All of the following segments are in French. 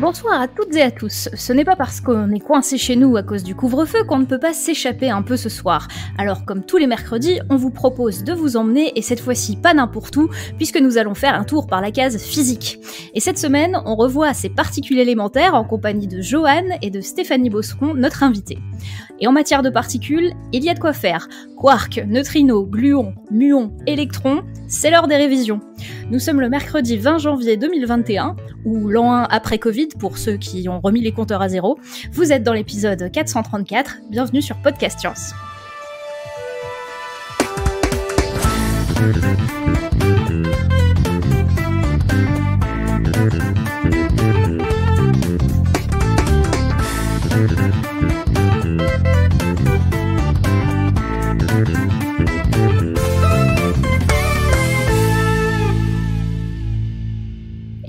Bonsoir à toutes et à tous. Ce n'est pas parce qu'on est coincé chez nous à cause du couvre-feu qu'on ne peut pas s'échapper un peu ce soir. Alors comme tous les mercredis, on vous propose de vous emmener et cette fois-ci pas n'importe où, puisque nous allons faire un tour par la case physique. Et cette semaine, on revoit ces particules élémentaires en compagnie de Joanne et de Stéphanie Bosseron, notre invitée. Et en matière de particules, il y a de quoi faire. Quark, neutrinos, gluons, muons, électrons, c'est l'heure des révisions. Nous sommes le mercredi 20 janvier 2021, ou l'an 1 après Covid pour ceux qui ont remis les compteurs à zéro. Vous êtes dans l'épisode 434, bienvenue sur Podcast Science.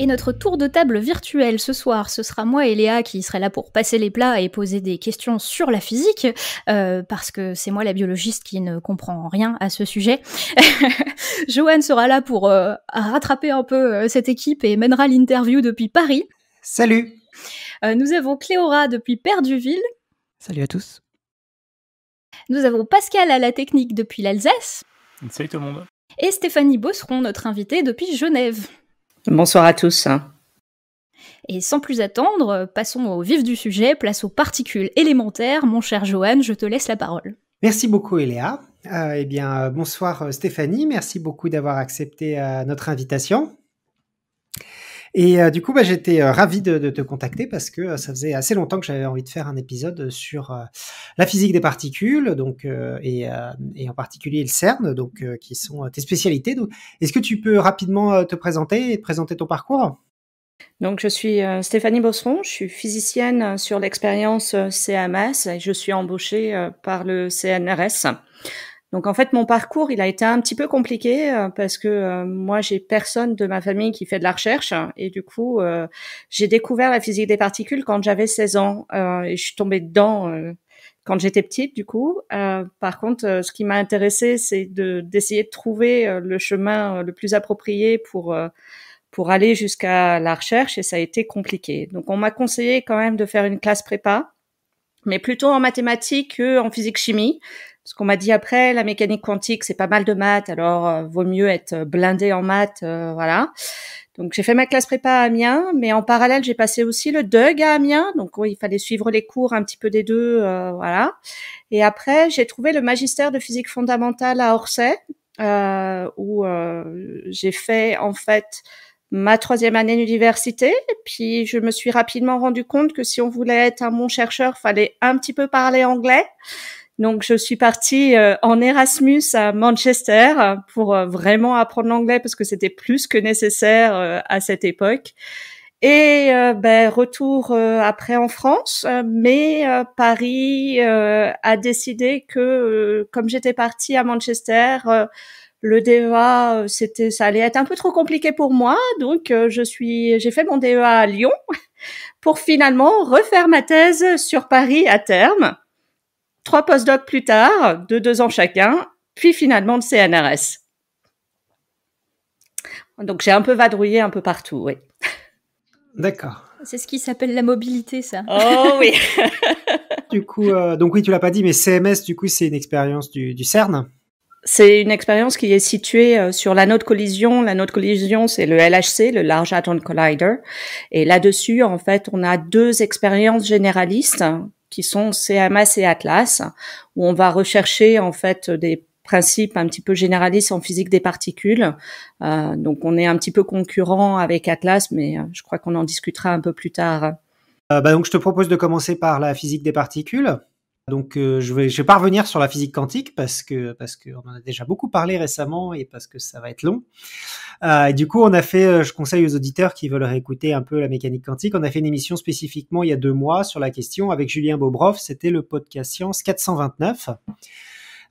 Et notre tour de table virtuel ce soir, ce sera moi et Léa qui serait là pour passer les plats et poser des questions sur la physique, euh, parce que c'est moi la biologiste qui ne comprend rien à ce sujet. Joanne sera là pour euh, rattraper un peu euh, cette équipe et mènera l'interview depuis Paris. Salut Nous avons Cléora depuis Perduville. Salut à tous Nous avons Pascal à la technique depuis l'Alsace. Salut tout le monde et Stéphanie Bosseron, notre invitée depuis Genève. Bonsoir à tous. Et sans plus attendre, passons au vif du sujet, place aux particules élémentaires. Mon cher Johan, je te laisse la parole. Merci beaucoup, Eléa. Euh, eh bien, euh, bonsoir euh, Stéphanie, merci beaucoup d'avoir accepté notre invitation. Et euh, du coup, bah, j'étais euh, ravi de, te contacter parce que euh, ça faisait assez longtemps que j'avais envie de faire un épisode sur la physique des particules, donc et, en particulier le CERN, donc qui sont tes spécialités. Est-ce que tu peux rapidement te présenter et présenter ton parcours donc, je suis Stéphanie Bosseron, je suis physicienne sur l'expérience CMS et je suis embauchée par le CNRS donc en fait, mon parcours, il a été un petit peu compliqué euh, parce que euh, moi, j'ai personne de ma famille qui fait de la recherche et du coup, euh, j'ai découvert la physique des particules quand j'avais 16 ans et je suis tombée dedans quand j'étais petite du coup. par contre, ce qui m'a intéressé c'est de d'essayer de trouver le chemin le plus approprié pour pour aller jusqu'à la recherche et ça a été compliqué. Donc on m'a conseillé quand même de faire une classe prépa mais plutôt en mathématiques en physique chimie parce qu'on m'a dit après, la mécanique quantique, c'est pas mal de maths, alors euh, vaut mieux être euh, blindé en maths, euh, voilà. Donc j'ai fait ma classe prépa à Amiens, mais en parallèle j'ai passé aussi le DUG à Amiens, donc il fallait suivre les cours un petit peu des deux, voilà. Et après j'ai trouvé le magistère de physique fondamentale à Orsay, où j'ai fait en fait ma troisième année d'université. Puis je me suis rapidement rendu compte que si on voulait être un bon chercheur, fallait un petit peu parler anglais. Donc, je suis partie euh, en Erasmus à Manchester pour euh, vraiment apprendre l'anglais parce que c'était plus que nécessaire euh, à cette époque. Et ben, retour après en France, mais Paris a décidé que, comme j'étais partie à Manchester, le DEA, c'était, ça allait être un peu trop compliqué pour moi, donc je suis, j'ai fait mon DEA à Lyon pour finalement refaire ma thèse sur Paris à terme trois postdocs plus tard, de deux ans chacun, puis finalement le CNRS. Donc j'ai un peu vadrouillé un peu partout, oui. D'accord. C'est ce qui s'appelle la mobilité, ça. Oh oui. du coup, euh, donc oui, tu l'as pas dit, mais CMS, du coup, c'est une expérience du, CERN. C'est une expérience qui est située euh, sur l'anneau de collision. L'anneau de collision, c'est le LHC, le Large Hadron Collider. Et là-dessus, en fait, on a deux expériences généralistes hein, qui sont CMS et Atlas, où on va rechercher en fait des principes un petit peu généralistes en physique des particules. Euh, donc on est un petit peu concurrent avec Atlas, mais euh, je crois qu'on en discutera un peu plus tard. Euh, bah, donc je te propose de commencer par la physique des particules. Donc euh, je vais je vais pas revenir sur la physique quantique parce qu'on parce que en a déjà beaucoup parlé récemment et parce que ça va être long. Euh, du coup on a fait euh, je conseille aux auditeurs qui veulent réécouter un peu la mécanique quantique on a fait une émission spécifiquement il y a deux mois sur la question avec Julien Bobroff, c'était le podcast Science 429.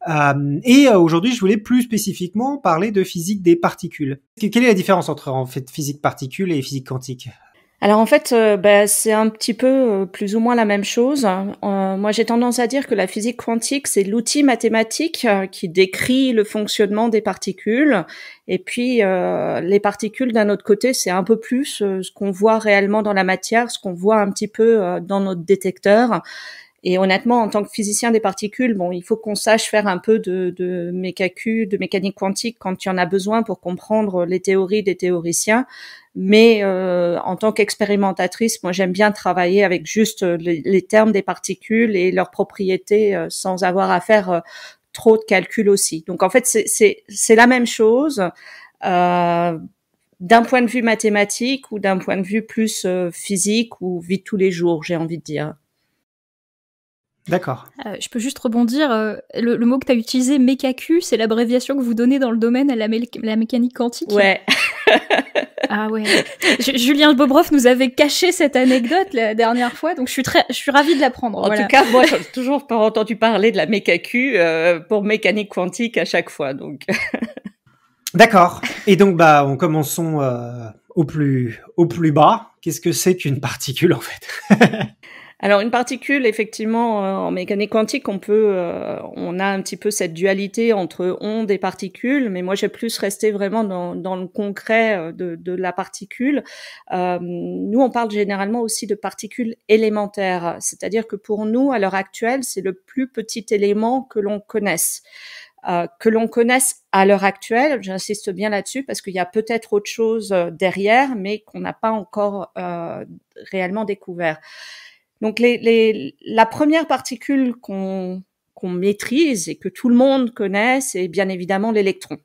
Euh, et euh, aujourd'hui, je voulais plus spécifiquement parler de physique des particules. Quelle est la différence entre en fait physique particule et physique quantique alors en fait, euh, bah, c'est un petit peu euh, plus ou moins la même chose. Euh, moi, j'ai tendance à dire que la physique quantique, c'est l'outil mathématique qui décrit le fonctionnement des particules. Et puis, les particules, d'un autre côté, c'est un peu plus ce qu'on voit réellement dans la matière, ce qu'on voit un petit peu dans notre détecteur. Et honnêtement, en tant que physicien des particules, bon, il faut qu'on sache faire un peu de, de de mécanique quantique quand il y en a besoin pour comprendre les théories des théoriciens. Mais euh, en tant qu'expérimentatrice, moi, j'aime bien travailler avec juste les, termes des particules et leurs propriétés euh, sans avoir à faire euh, trop de calculs aussi. Donc, en fait, c'est la même chose. Euh, d'un point de vue mathématique ou d'un point de vue plus euh, physique ou vie de tous les jours, j'ai envie de dire. D'accord. Euh, je peux juste rebondir. Euh, le, mot que tu as utilisé, mécaq, c'est l'abréviation que vous donnez dans le domaine à la, mécanique quantique. Ouais. ah ouais. Julien Bobroff nous avait caché cette anecdote la dernière fois, donc je suis, très, je suis ravie de l'apprendre. En tout cas, moi, j'ai toujours pas entendu parler de la mécaq euh, pour mécanique quantique à chaque fois. Donc. D'accord. Et donc, bah, on commençons au, plus, au plus bas. Qu'est-ce que c'est qu'une particule en fait Alors une particule, effectivement, euh, en mécanique quantique, on peut, euh, on a un petit peu cette dualité entre ondes et particules, mais moi j'ai plus resté vraiment dans, le concret euh, de, la particule. nous, on parle généralement aussi de particules élémentaires, c'est-à-dire que pour nous, à l'heure actuelle, c'est le plus petit élément que l'on connaisse. que l'on connaisse à l'heure actuelle, j'insiste bien là-dessus parce qu'il y a peut-être autre chose derrière, mais qu'on n'a pas encore réellement découvert. Donc les, la première particule qu'on maîtrise et que tout le monde connaît, c'est bien évidemment l'électron.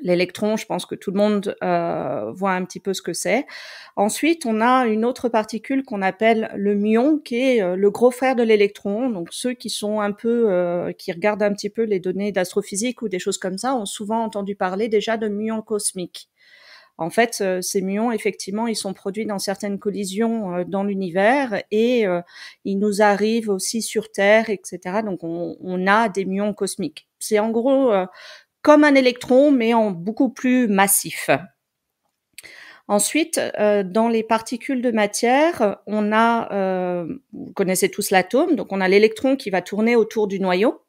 L'électron, je pense que tout le monde euh, voit un petit peu ce que c'est. Ensuite, on a une autre particule qu'on appelle le muon, qui est euh, le gros frère de l'électron. Donc ceux qui sont un peu, euh, qui regardent un petit peu les données d'astrophysique ou des choses comme ça, ont souvent entendu parler déjà de muons cosmique. En fait, euh, ces muons, effectivement, ils sont produits dans certaines collisions euh, dans l'univers et euh, ils nous arrivent aussi sur Terre, etc. Donc, on, a des muons cosmiques. C'est en gros comme un électron, mais en beaucoup plus massif. Ensuite, dans les particules de matière, on a, vous connaissez tous l'atome, donc on a l'électron qui va tourner autour du noyau,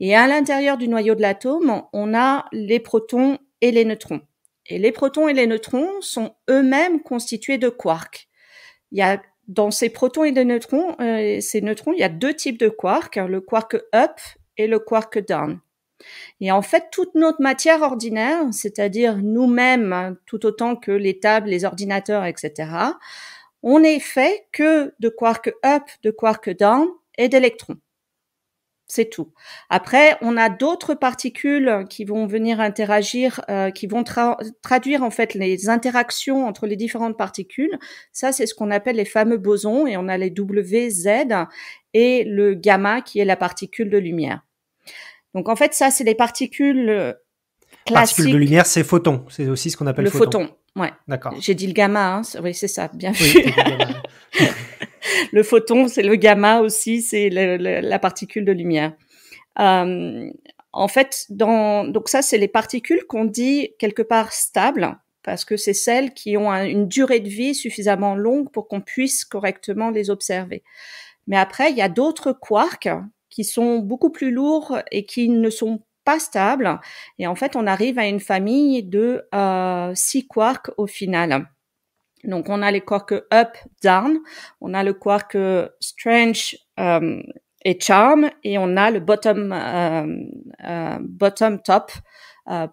et à l'intérieur du noyau de l'atome, on a les protons et les neutrons. Et les protons et les neutrons sont eux-mêmes constitués de quarks. Il y a dans ces protons et des neutrons, euh, ces neutrons, il y a deux types de quarks, le quark up et le quark down. Et en fait, toute notre matière ordinaire, c'est-à-dire nous-mêmes, tout autant que les tables, les ordinateurs, etc., on est fait que de quark up, de quark down et d'électrons. C'est tout. Après, on a d'autres particules qui vont venir interagir, euh, qui vont traduire en fait les interactions entre les différentes particules. Ça, c'est ce qu'on appelle les fameux bosons, et on a les W, Z et le gamma qui est la particule de lumière. Donc en fait, ça, c'est les particules Particule de lumière, c'est photon. C'est aussi ce qu'on appelle le photon. Ouais. D'accord. J'ai dit le gamma. Hein, oui, c'est ça. Bien vu. le photon, c'est le gamma aussi. C'est la particule de lumière. Euh, en fait, dans, donc ça, c'est les particules qu'on dit quelque part stables parce que c'est celles qui ont une durée de vie suffisamment longue pour qu'on puisse correctement les observer. Mais après, il y a d'autres quarks qui sont beaucoup plus lourds et qui ne sont pas stable. Et en fait, on arrive à une famille de euh, six quarks au final. Donc, on a les quarks up, down, on a le quark strange euh, et charm, et on a le bottom, euh, euh, bottom top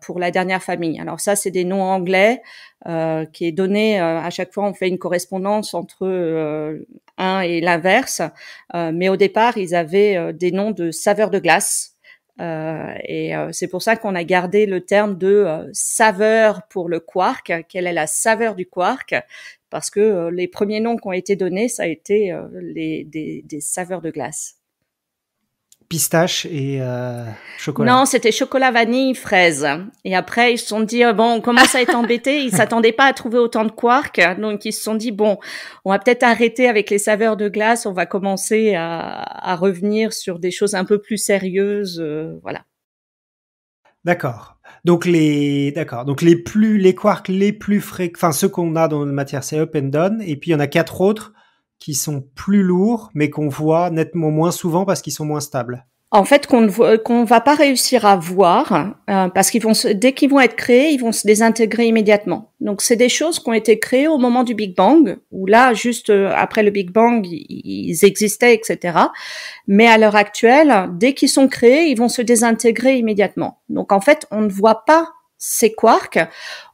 pour la dernière famille. Alors ça, c'est des noms anglais euh, qui est donné à chaque fois. On fait une correspondance entre euh, un et l'inverse, mais au départ, ils avaient des noms de saveurs de glace. Euh, et euh, c'est pour ça qu'on a gardé le terme de euh, saveur pour le quark. Quelle est la saveur du quark Parce que les premiers noms qui ont été donnés, ça a été les, des saveurs de glace pistache et euh, chocolat. Non, c'était chocolat vanille fraise. Et après, ils se sont dit euh, bon, on commence à être embêtés. Ils s'attendaient pas à trouver autant de quarks. donc ils se sont dit bon, on va peut-être arrêter avec les saveurs de glace. On va commencer à, revenir sur des choses un peu plus sérieuses, euh, voilà. D'accord. Donc les d'accord. Donc les plus les quarks les plus fréquents, enfin ceux qu'on a dans la matière, c'est up and down. Et puis il y en a quatre autres qui sont plus lourds, mais qu'on voit nettement moins souvent parce qu'ils sont moins stables en fait qu'on ne qu'on va pas réussir à voir euh, parce qu'ils vont dès qu'ils vont être créés, ils vont se désintégrer immédiatement. Donc c'est des choses qui ont été créées au moment du Big Bang où là juste euh, après le Big Bang ils existaient etc. Mais à l'heure actuelle, dès qu'ils sont créés, ils vont se désintégrer immédiatement. Donc en fait on ne voit pas ces quarks,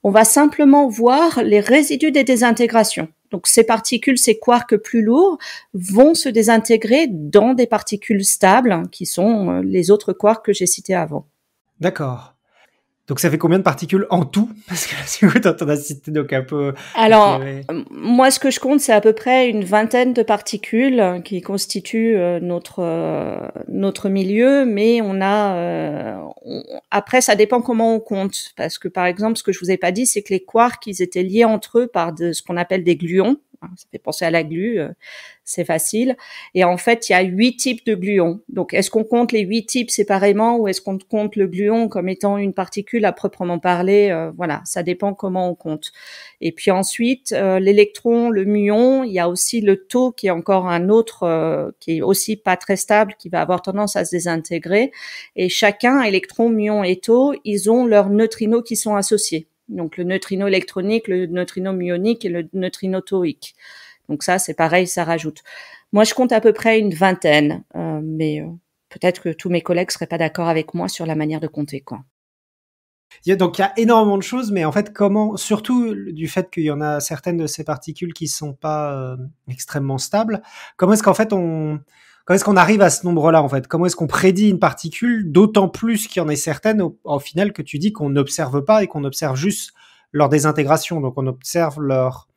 on va simplement voir les résidus des désintégrations. Donc ces particules, ces quarks plus lourds, vont se désintégrer dans des particules stables, hein, qui sont euh, les autres quarks que j'ai cités avant. D'accord. Donc ça fait combien de particules en tout Parce que si vous t'en as cité donc un peu. Alors moi ce que je compte c'est à peu près une vingtaine de particules euh, qui constituent euh, notre euh, notre milieu, mais on a après ça dépend comment on compte parce que par exemple ce que je vous ai pas dit c'est que les quarks ils étaient liés entre eux par de, ce qu'on appelle des gluons. Hein, ça fait penser à la glu, euh, c'est facile. Et en fait, il y a huit types de gluons. Donc, est-ce qu'on compte les huit types séparément ou est-ce qu'on compte le gluon comme étant une particule à proprement parler euh, Voilà, ça dépend comment on compte. Et puis ensuite, euh, l'électron, le muon, il y a aussi le taux qui est encore un autre, qui est aussi pas très stable, qui va avoir tendance à se désintégrer. Et chacun, électron, muon et taux, ils ont leurs neutrinos qui sont associés donc le neutrino électronique, le neutrino muonique et le neutrino toïque. Donc ça, c'est pareil, ça rajoute. Moi, je compte à peu près une vingtaine, euh, mais euh, peut-être que tous mes collègues seraient pas d'accord avec moi sur la manière de compter, quoi. donc il y a énormément de choses, mais en fait, comment, surtout du fait qu'il y en a certaines de ces particules qui ne sont pas euh, extrêmement stables, comment est-ce qu'en fait on Comment est-ce qu'on arrive à ce nombre-là, en fait Comment est-ce qu'on prédit une particule, d'autant plus qu'il y en est certaine au, final, que tu dis qu'on n'observe pas et qu'on observe juste leur désintégration. Donc, on observe leur.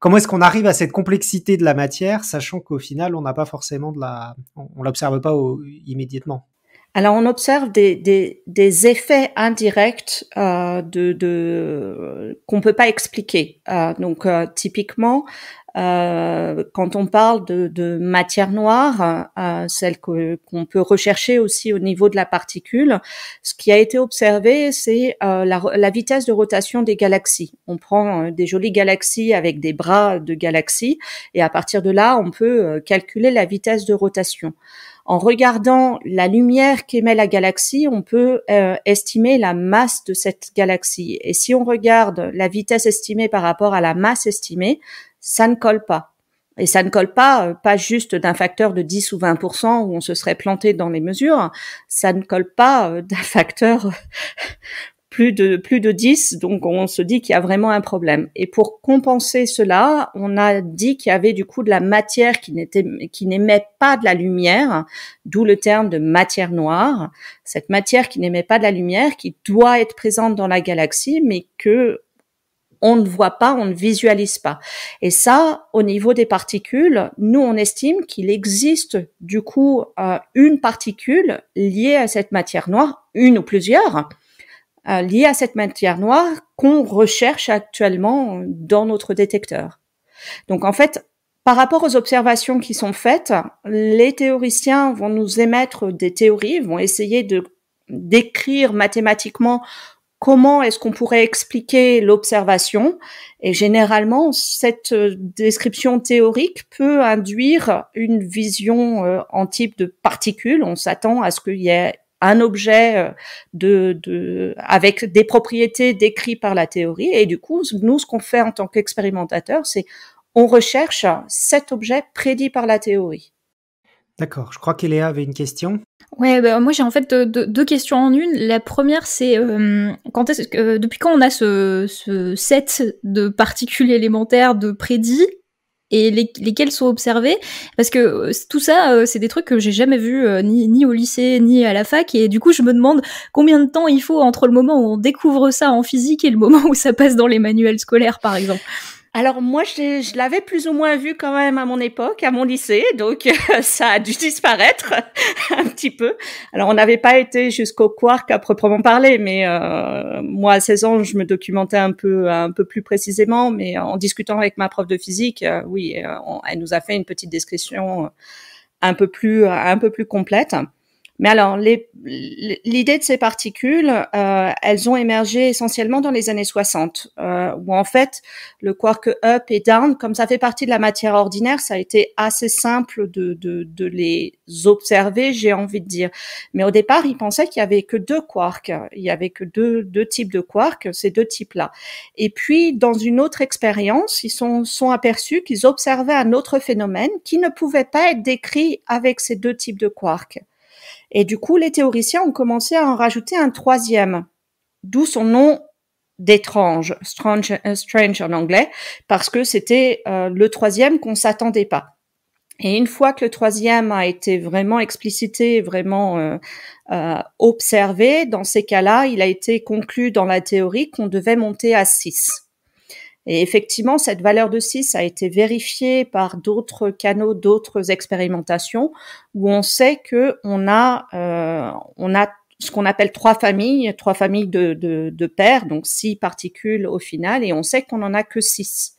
Comment est-ce qu'on arrive à cette complexité de la matière, sachant qu'au final, on n'a pas forcément de la. On, l'observe pas immédiatement alors, on observe des, des, effets indirects euh, de, de qu'on peut pas expliquer. Euh, donc, euh, typiquement, euh, quand on parle de, de matière noire, euh, celle qu'on peut rechercher aussi au niveau de la particule, ce qui a été observé, c'est euh, la, la, vitesse de rotation des galaxies. On prend euh, des jolies galaxies avec des bras de galaxies, et à partir de là, on peut euh, calculer la vitesse de rotation. En regardant la lumière qu'émet la galaxie, on peut estimer la masse de cette galaxie. Et si on regarde la vitesse estimée par rapport à la masse estimée, ça ne colle pas. Et ça ne colle pas, euh, pas juste d'un facteur de 10 ou 20% où on se serait planté dans les mesures, ça ne colle pas euh, d'un facteur euh, plus de, plus de 10, donc on se dit qu'il y a vraiment un problème. Et pour compenser cela, on a dit qu'il y avait du coup de la matière qui n'était, qui n'émet pas de la lumière, d'où le terme de matière noire. Cette matière qui n'émet pas de la lumière, qui doit être présente dans la galaxie, mais que on ne voit pas, on ne visualise pas. Et ça, au niveau des particules, nous, on estime qu'il existe du coup euh, une particule liée à cette matière noire, une ou plusieurs, euh, liées à cette matière noire qu'on recherche actuellement dans notre détecteur. Donc en fait, par rapport aux observations qui sont faites, les théoriciens vont nous émettre des théories, vont essayer de décrire mathématiquement comment est-ce qu'on pourrait expliquer l'observation Et généralement, cette euh, description théorique peut induire une vision euh, en type de particule. On s'attend à ce qu'il y ait un objet euh, de, avec des propriétés décrites par la théorie. Et du coup, nous, ce qu'on fait en tant qu'expérimentateur, c'est on recherche cet objet prédit par la théorie. D'accord, je crois qu'Eléa avait une question. Ouais, bah, moi j'ai en fait euh, deux, questions en une. La première, c'est euh, quand est-ce que euh, depuis quand on a ce, ce, set de particules élémentaires de prédits et lesquelles sont observées Parce que tout ça, c'est des trucs que j'ai jamais vus ni, au lycée ni à la fac, et du coup je me demande combien de temps il faut entre le moment où on découvre ça en physique et le moment où ça passe dans les manuels scolaires, par exemple. Alors moi, je, l'avais plus ou moins vu quand même à mon époque, à mon lycée, donc ça a dû disparaître un petit peu. Alors on n'avait pas été jusqu'au quark à proprement parler, mais euh, moi à 16 ans, je me documentais un peu, un peu plus précisément, mais en discutant avec ma prof de physique, euh, oui, euh, elle nous a fait une petite description un peu plus, un peu plus complète. Mais alors, l'idée de ces particules, euh, elles ont émergé essentiellement dans les années 60, euh, où en fait, le quark up et down, comme ça fait partie de la matière ordinaire, ça a été assez simple de, de, de les observer, j'ai envie de dire. Mais au départ, ils pensaient qu'il y avait que deux quarks, il y avait que deux, deux types de quarks, ces deux types-là. Et puis, dans une autre expérience, ils sont, sont aperçus qu'ils observaient un autre phénomène qui ne pouvait pas être décrit avec ces deux types de quarks. Et du coup, les théoriciens ont commencé à en rajouter un troisième, d'où son nom d'étrange, strange, euh, en anglais, parce que c'était euh, le troisième qu'on s'attendait pas. Et une fois que le troisième a été vraiment explicité, vraiment euh, observé, dans ces cas-là, il a été conclu dans la théorie qu'on devait monter à six. Et effectivement, cette valeur de 6 a été vérifiée par d'autres canaux, d'autres expérimentations, où on sait que on a, euh, on a ce qu'on appelle trois familles, trois familles de, de, paires, donc six particules au final, et on sait qu'on n'en a que six.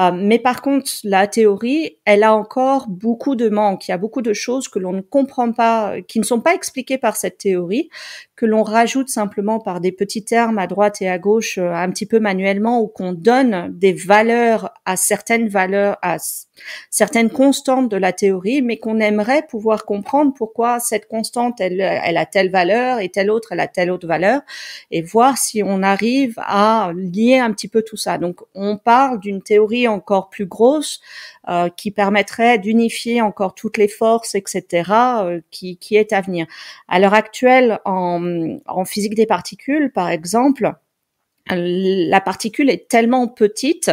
Euh, mais par contre, la théorie, elle a encore beaucoup de manques. Il y a beaucoup de choses que l'on ne comprend pas, qui ne sont pas expliquées par cette théorie, que l'on rajoute simplement par des petits termes à droite et à gauche euh, un petit peu manuellement ou qu'on donne des valeurs à certaines valeurs, à certaines constantes de la théorie, mais qu'on aimerait pouvoir comprendre pourquoi cette constante, elle, elle a telle valeur et telle autre, elle a telle autre valeur, et voir si on arrive à lier un petit peu tout ça. Donc, on parle d'une théorie encore plus grosse euh, qui permettrait d'unifier encore toutes les forces, etc., euh, qui, qui est à venir. À l'heure actuelle, en euh, en, physique des particules, par exemple, la particule est tellement petite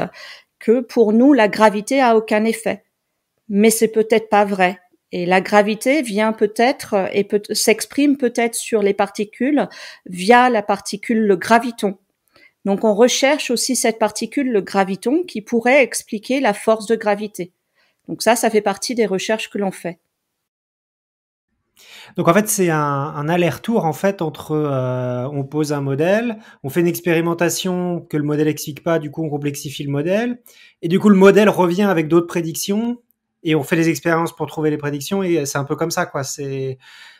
que pour nous, la gravité a aucun effet. Mais c'est peut-être pas vrai. Et la gravité vient peut-être et peut, s'exprime peut-être sur les particules via la particule le graviton. Donc on recherche aussi cette particule le graviton qui pourrait expliquer la force de gravité. Donc ça, ça fait partie des recherches que l'on fait. Donc en fait, c'est un, aller-retour en fait entre euh, on pose un modèle, on fait une expérimentation que le modèle explique pas, du coup on complexifie le modèle, et du coup le modèle revient avec d'autres prédictions et on fait des expériences pour trouver les prédictions et c'est un peu comme ça quoi. C'est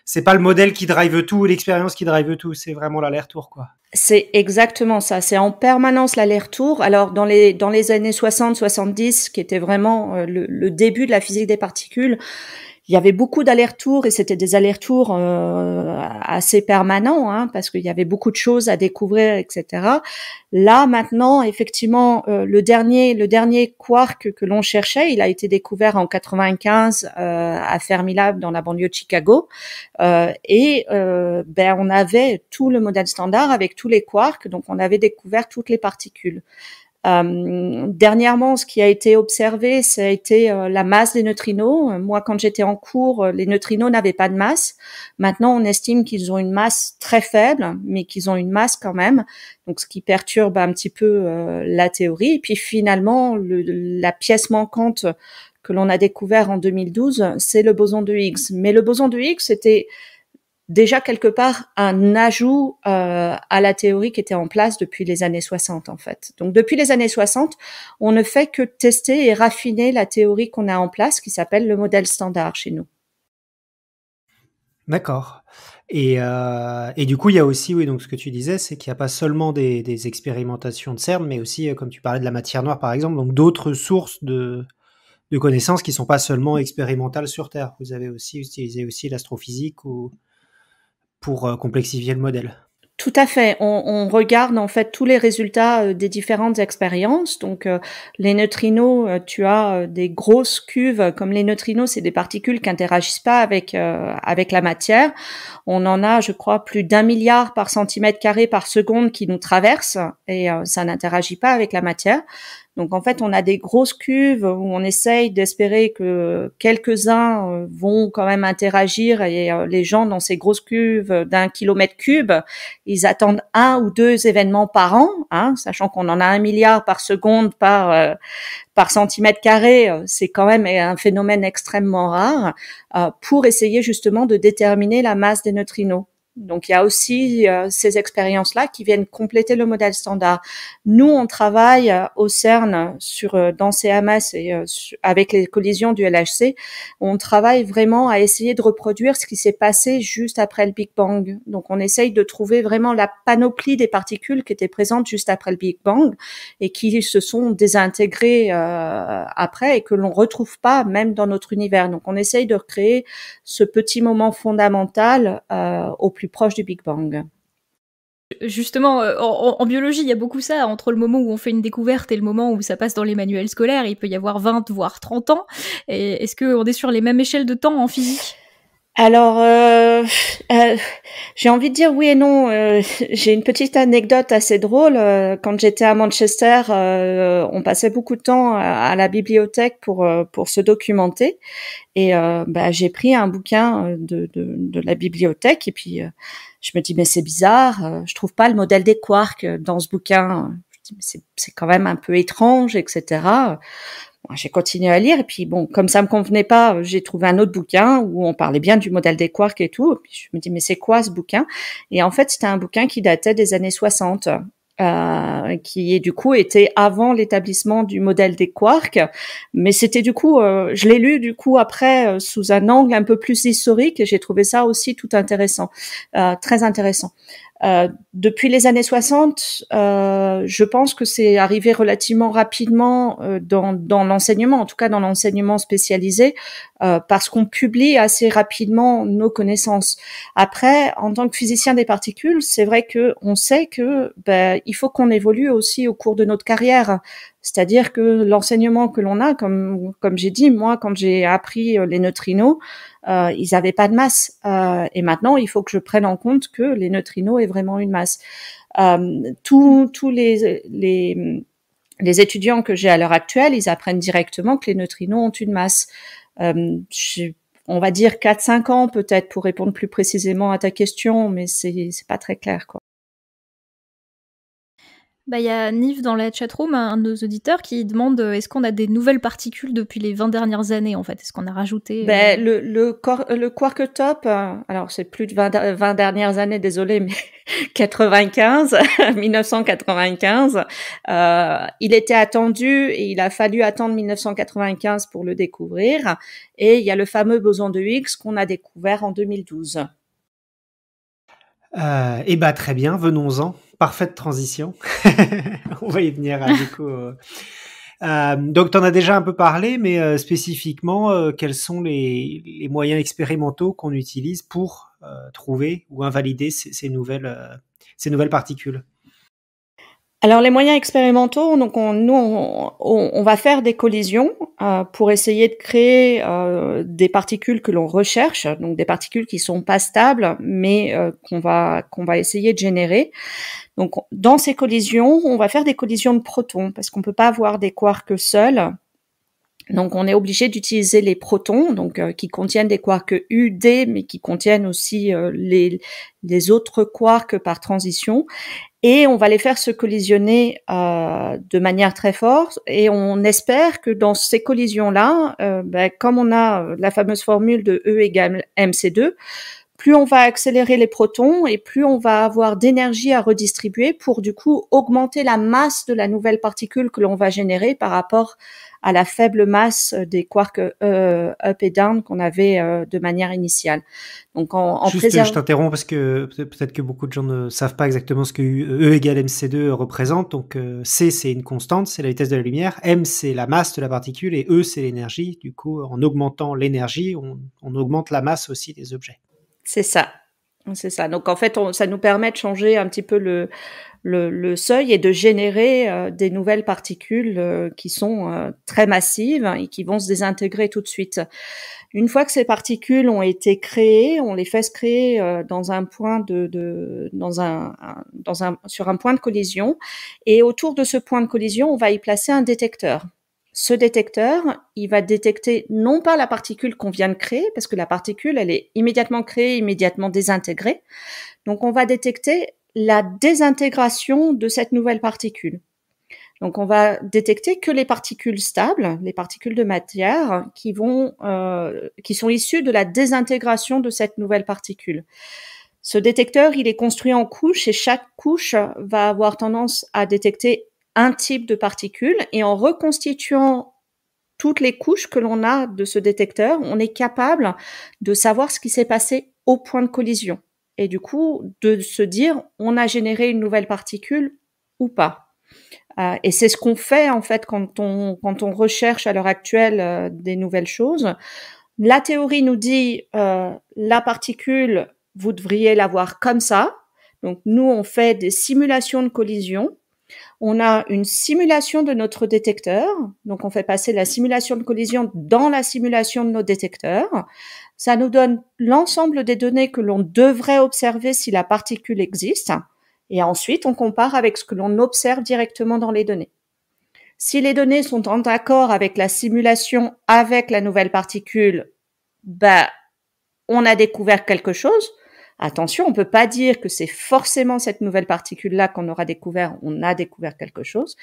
c'est pas le modèle qui drive tout, l'expérience qui drive tout, c'est vraiment l'aller-retour quoi. C'est exactement ça, c'est en permanence l'aller-retour. Alors dans les dans les années 60-70 qui était vraiment euh, le début de la physique des particules, il y avait beaucoup d'allers-retours et c'était des allers-retours euh, assez permanents hein, parce qu'il y avait beaucoup de choses à découvrir, etc. Là maintenant, effectivement, euh, le dernier le dernier quark que l'on cherchait, il a été découvert en 95 euh, à Fermilab dans la banlieue de Chicago et ben on avait tout le modèle standard avec tous les quarks, donc on avait découvert toutes les particules. Euh, dernièrement, ce qui a été observé, ça a été euh, la masse des neutrinos. Moi, quand j'étais en cours, euh, les neutrinos n'avaient pas de masse. Maintenant, on estime qu'ils ont une masse très faible, mais qu'ils ont une masse quand même. Donc, ce qui perturbe un petit peu la théorie. Et puis, finalement, la pièce manquante que l'on a découvert en 2012, c'est le boson de Higgs. Mais le boson de Higgs, c'était déjà quelque part un ajout euh, à la théorie qui était en place depuis les années 60 en fait. Donc depuis les années 60, on ne fait que tester et raffiner la théorie qu'on a en place qui s'appelle le modèle standard chez nous. D'accord. Et, euh, et, du coup, il y a aussi, oui, donc ce que tu disais, c'est qu'il n'y a pas seulement des, expérimentations de CERN, mais aussi, euh, comme tu parlais de la matière noire par exemple, donc d'autres sources de, de connaissances qui ne sont pas seulement expérimentales sur Terre. Vous avez aussi utilisé aussi l'astrophysique ou pour euh, complexifier le modèle. Tout à fait. On, regarde en fait tous les résultats euh, des différentes expériences. Donc euh, les neutrinos, tu as des grosses cuves. Comme les neutrinos, c'est des particules qui interagissent pas avec avec la matière. On en a, je crois, plus d'un milliard par centimètre carré par seconde qui nous traverse et ça n'interagit pas avec la matière. Donc en fait, on a des grosses cuves où on essaye d'espérer que quelques-uns euh, vont quand même interagir et euh, les gens dans ces grosses cuves d'un kilomètre cube, ils attendent un ou deux événements par an, hein, sachant qu'on en a un milliard par seconde par euh, par centimètre carré, c'est quand même un phénomène extrêmement rare pour essayer justement de déterminer la masse des neutrinos. Donc il y a aussi euh, ces expériences-là qui viennent compléter le modèle standard. Nous, on travaille euh, au CERN sur euh, dans CMS et avec les collisions du LHC, on travaille vraiment à essayer de reproduire ce qui s'est passé juste après le Big Bang. Donc on essaye de trouver vraiment la panoplie des particules qui étaient présentes juste après le Big Bang et qui se sont désintégrées après et que l'on retrouve pas même dans notre univers. Donc on essaye de recréer ce petit moment fondamental au plus proche du Big Bang. Justement, euh, en, en, biologie, il y a beaucoup ça. Entre le moment où on fait une découverte et le moment où ça passe dans les manuels scolaires, il peut y avoir 20, voire 30 ans. Est-ce qu'on est sur les mêmes échelles de temps en physique alors, euh, euh, j'ai envie de dire oui et non. Euh, j'ai une petite anecdote assez drôle. Quand j'étais à Manchester, on passait beaucoup de temps à, la bibliothèque pour pour se documenter. Et bah, j'ai pris un bouquin de, de, de, la bibliothèque et puis je me dis mais c'est bizarre, je trouve pas le modèle des quarks dans ce bouquin c'est quand même un peu étrange, etc. j'ai continué à lire et puis bon, comme ça me convenait pas, j'ai trouvé un autre bouquin où on parlait bien du modèle des quarks et tout. je me dis mais c'est quoi ce bouquin Et en fait c'était un bouquin qui datait des années 60. Euh, qui du coup était avant l'établissement du modèle des quarks, mais c'était du coup, euh, je l'ai lu du coup après euh, sous un angle un peu plus historique et j'ai trouvé ça aussi tout intéressant, euh, très intéressant. Euh, depuis les années 60, euh, je pense que c'est arrivé relativement rapidement euh, dans, dans l'enseignement, en tout cas dans l'enseignement spécialisé, euh, parce qu'on publie assez rapidement nos connaissances. Après, en tant que physicien des particules, c'est vrai que on sait que ben, il faut qu'on évolue aussi au cours de notre carrière. C'est-à-dire que l'enseignement que l'on a, comme, comme j'ai dit, moi, quand j'ai appris euh, les neutrinos, euh, ils n'avaient pas de masse. Euh, et maintenant, il faut que je prenne en compte que les neutrinos aient vraiment une masse. Tous les, les, les étudiants que j'ai à l'heure actuelle, ils apprennent directement que les neutrinos ont une masse. on va dire 4-5 ans peut-être pour répondre plus précisément à ta question, mais c'est pas très clair. quoi. Bah, il y a Niv dans la chatroom, un de nos auditeurs, qui demande euh, est-ce qu'on a des nouvelles particules depuis les 20 dernières années, en fait Est-ce qu'on a rajouté euh? ben, le, le, quark top, euh, alors c'est plus de 20, dernières années, désolé, mais 95, 1995, il était attendu et il a fallu attendre 1995 pour le découvrir. Et il y a le fameux boson de Higgs qu'on a découvert en 2012. eh bah, très bien, venons-en. Parfaite transition. On va y venir hein, euh, euh, donc, tu en as déjà un peu parlé, mais euh, spécifiquement, quels sont les, moyens expérimentaux qu'on utilise pour trouver ou invalider ces nouvelles, ces nouvelles particules alors les moyens expérimentaux, donc on, nous on, va faire des collisions euh, pour essayer de créer euh, des particules que l'on recherche, donc des particules qui sont pas stables, mais euh, qu'on va qu'on va essayer de générer. Donc dans ces collisions, on va faire des collisions de protons parce qu'on peut pas avoir des quarks seuls. Donc on est obligé d'utiliser les protons, donc qui contiennent des quarks U, D, mais qui contiennent aussi les les autres quarks par transition et on va les faire se collisionner euh, de manière très forte. Et on espère que dans ces collisions-là, euh, ben, comme on a euh, la fameuse formule de E égale mc2, plus on va accélérer les protons et plus on va avoir d'énergie à redistribuer pour du coup augmenter la masse de la nouvelle particule que l'on va générer par rapport à la faible masse des quarks euh, up et down qu'on avait euh, de manière initiale. Donc en, Juste, je t'interromps parce que peut-être que beaucoup de gens ne savent pas exactement ce que E égale mc2 représente. Donc euh, c c'est une constante, c'est la vitesse de la lumière, m c'est la masse de la particule et e c'est l'énergie. Du coup, en augmentant l'énergie, on, on augmente la masse aussi des objets. C'est ça, c'est ça. Donc en fait, ça nous permet de changer un petit peu le, le, seuil et de générer euh, des nouvelles particules euh, qui sont euh, très massives et qui vont se désintégrer tout de suite. Une fois que ces particules ont été créées, on les fait se créer dans un point de, dans dans un sur un point de collision et autour de ce point de collision, on va y placer un détecteur. Ce détecteur, il va détecter non pas la particule qu'on vient de créer, parce que la particule, elle est immédiatement créée, immédiatement désintégrée. Donc, on va détecter la désintégration de cette nouvelle particule. Donc, on va détecter que les particules stables, les particules de matière, qui vont, euh, qui sont issues de la désintégration de cette nouvelle particule. Ce détecteur, il est construit en couches et chaque couche va avoir tendance à détecter un type de particule et en reconstituant toutes les couches que l'on a de ce détecteur, on est capable de savoir ce qui s'est passé au point de collision. Et du coup, de se dire, on a généré une nouvelle particule ou pas. Euh, et c'est ce qu'on fait en fait quand on, quand on recherche à l'heure actuelle euh, des nouvelles choses. La théorie nous dit, euh, la particule, vous devriez l'avoir comme ça. Donc nous, on fait des simulations de collision on a une simulation de notre détecteur. Donc, on fait passer la simulation de collision dans la simulation de nos détecteurs. Ça nous donne l'ensemble des données que l'on devrait observer si la particule existe. Et ensuite, on compare avec ce que l'on observe directement dans les données. Si les données sont en accord avec la simulation avec la nouvelle particule, bah, on a découvert quelque chose Attention, on ne peut pas dire que c'est forcément cette nouvelle particule-là qu'on aura découvert, on a découvert quelque chose.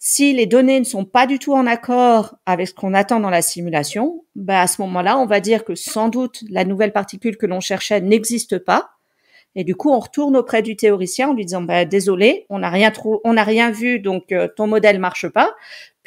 Si les données ne sont pas du tout en accord avec ce qu'on attend dans la simulation, ben à ce moment-là, on va dire que sans doute la nouvelle particule que l'on cherchait n'existe pas. Et du coup, on retourne auprès du théoricien en lui disant bah, désolé, on n'a rien on n'a rien vu, donc euh, ton modèle marche pas.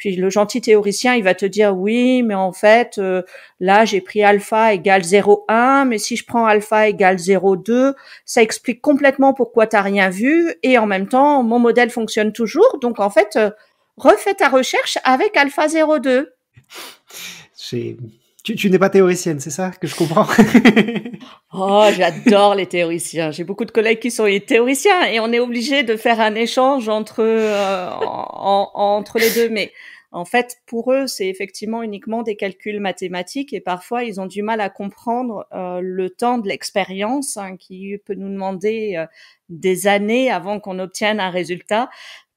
Puis le gentil théoricien, il va te dire oui, mais en fait, euh, là, j'ai pris alpha égale 0,1, mais si je prends alpha égale 0,2, ça explique complètement pourquoi t'as rien vu. Et en même temps, mon modèle fonctionne toujours. Donc en fait, euh, refais ta recherche avec alpha 0,2. Tu, tu n'es pas théoricienne, c'est ça que je comprends Oh, j'adore les théoriciens. J'ai beaucoup de collègues qui sont théoriciens et on est obligé de faire un échange entre euh, entre les deux. Mais en fait, pour eux, c'est effectivement uniquement des calculs mathématiques et parfois ils ont du mal à comprendre euh, le temps de l'expérience hein, qui peut nous demander euh, des années avant qu'on obtienne un résultat.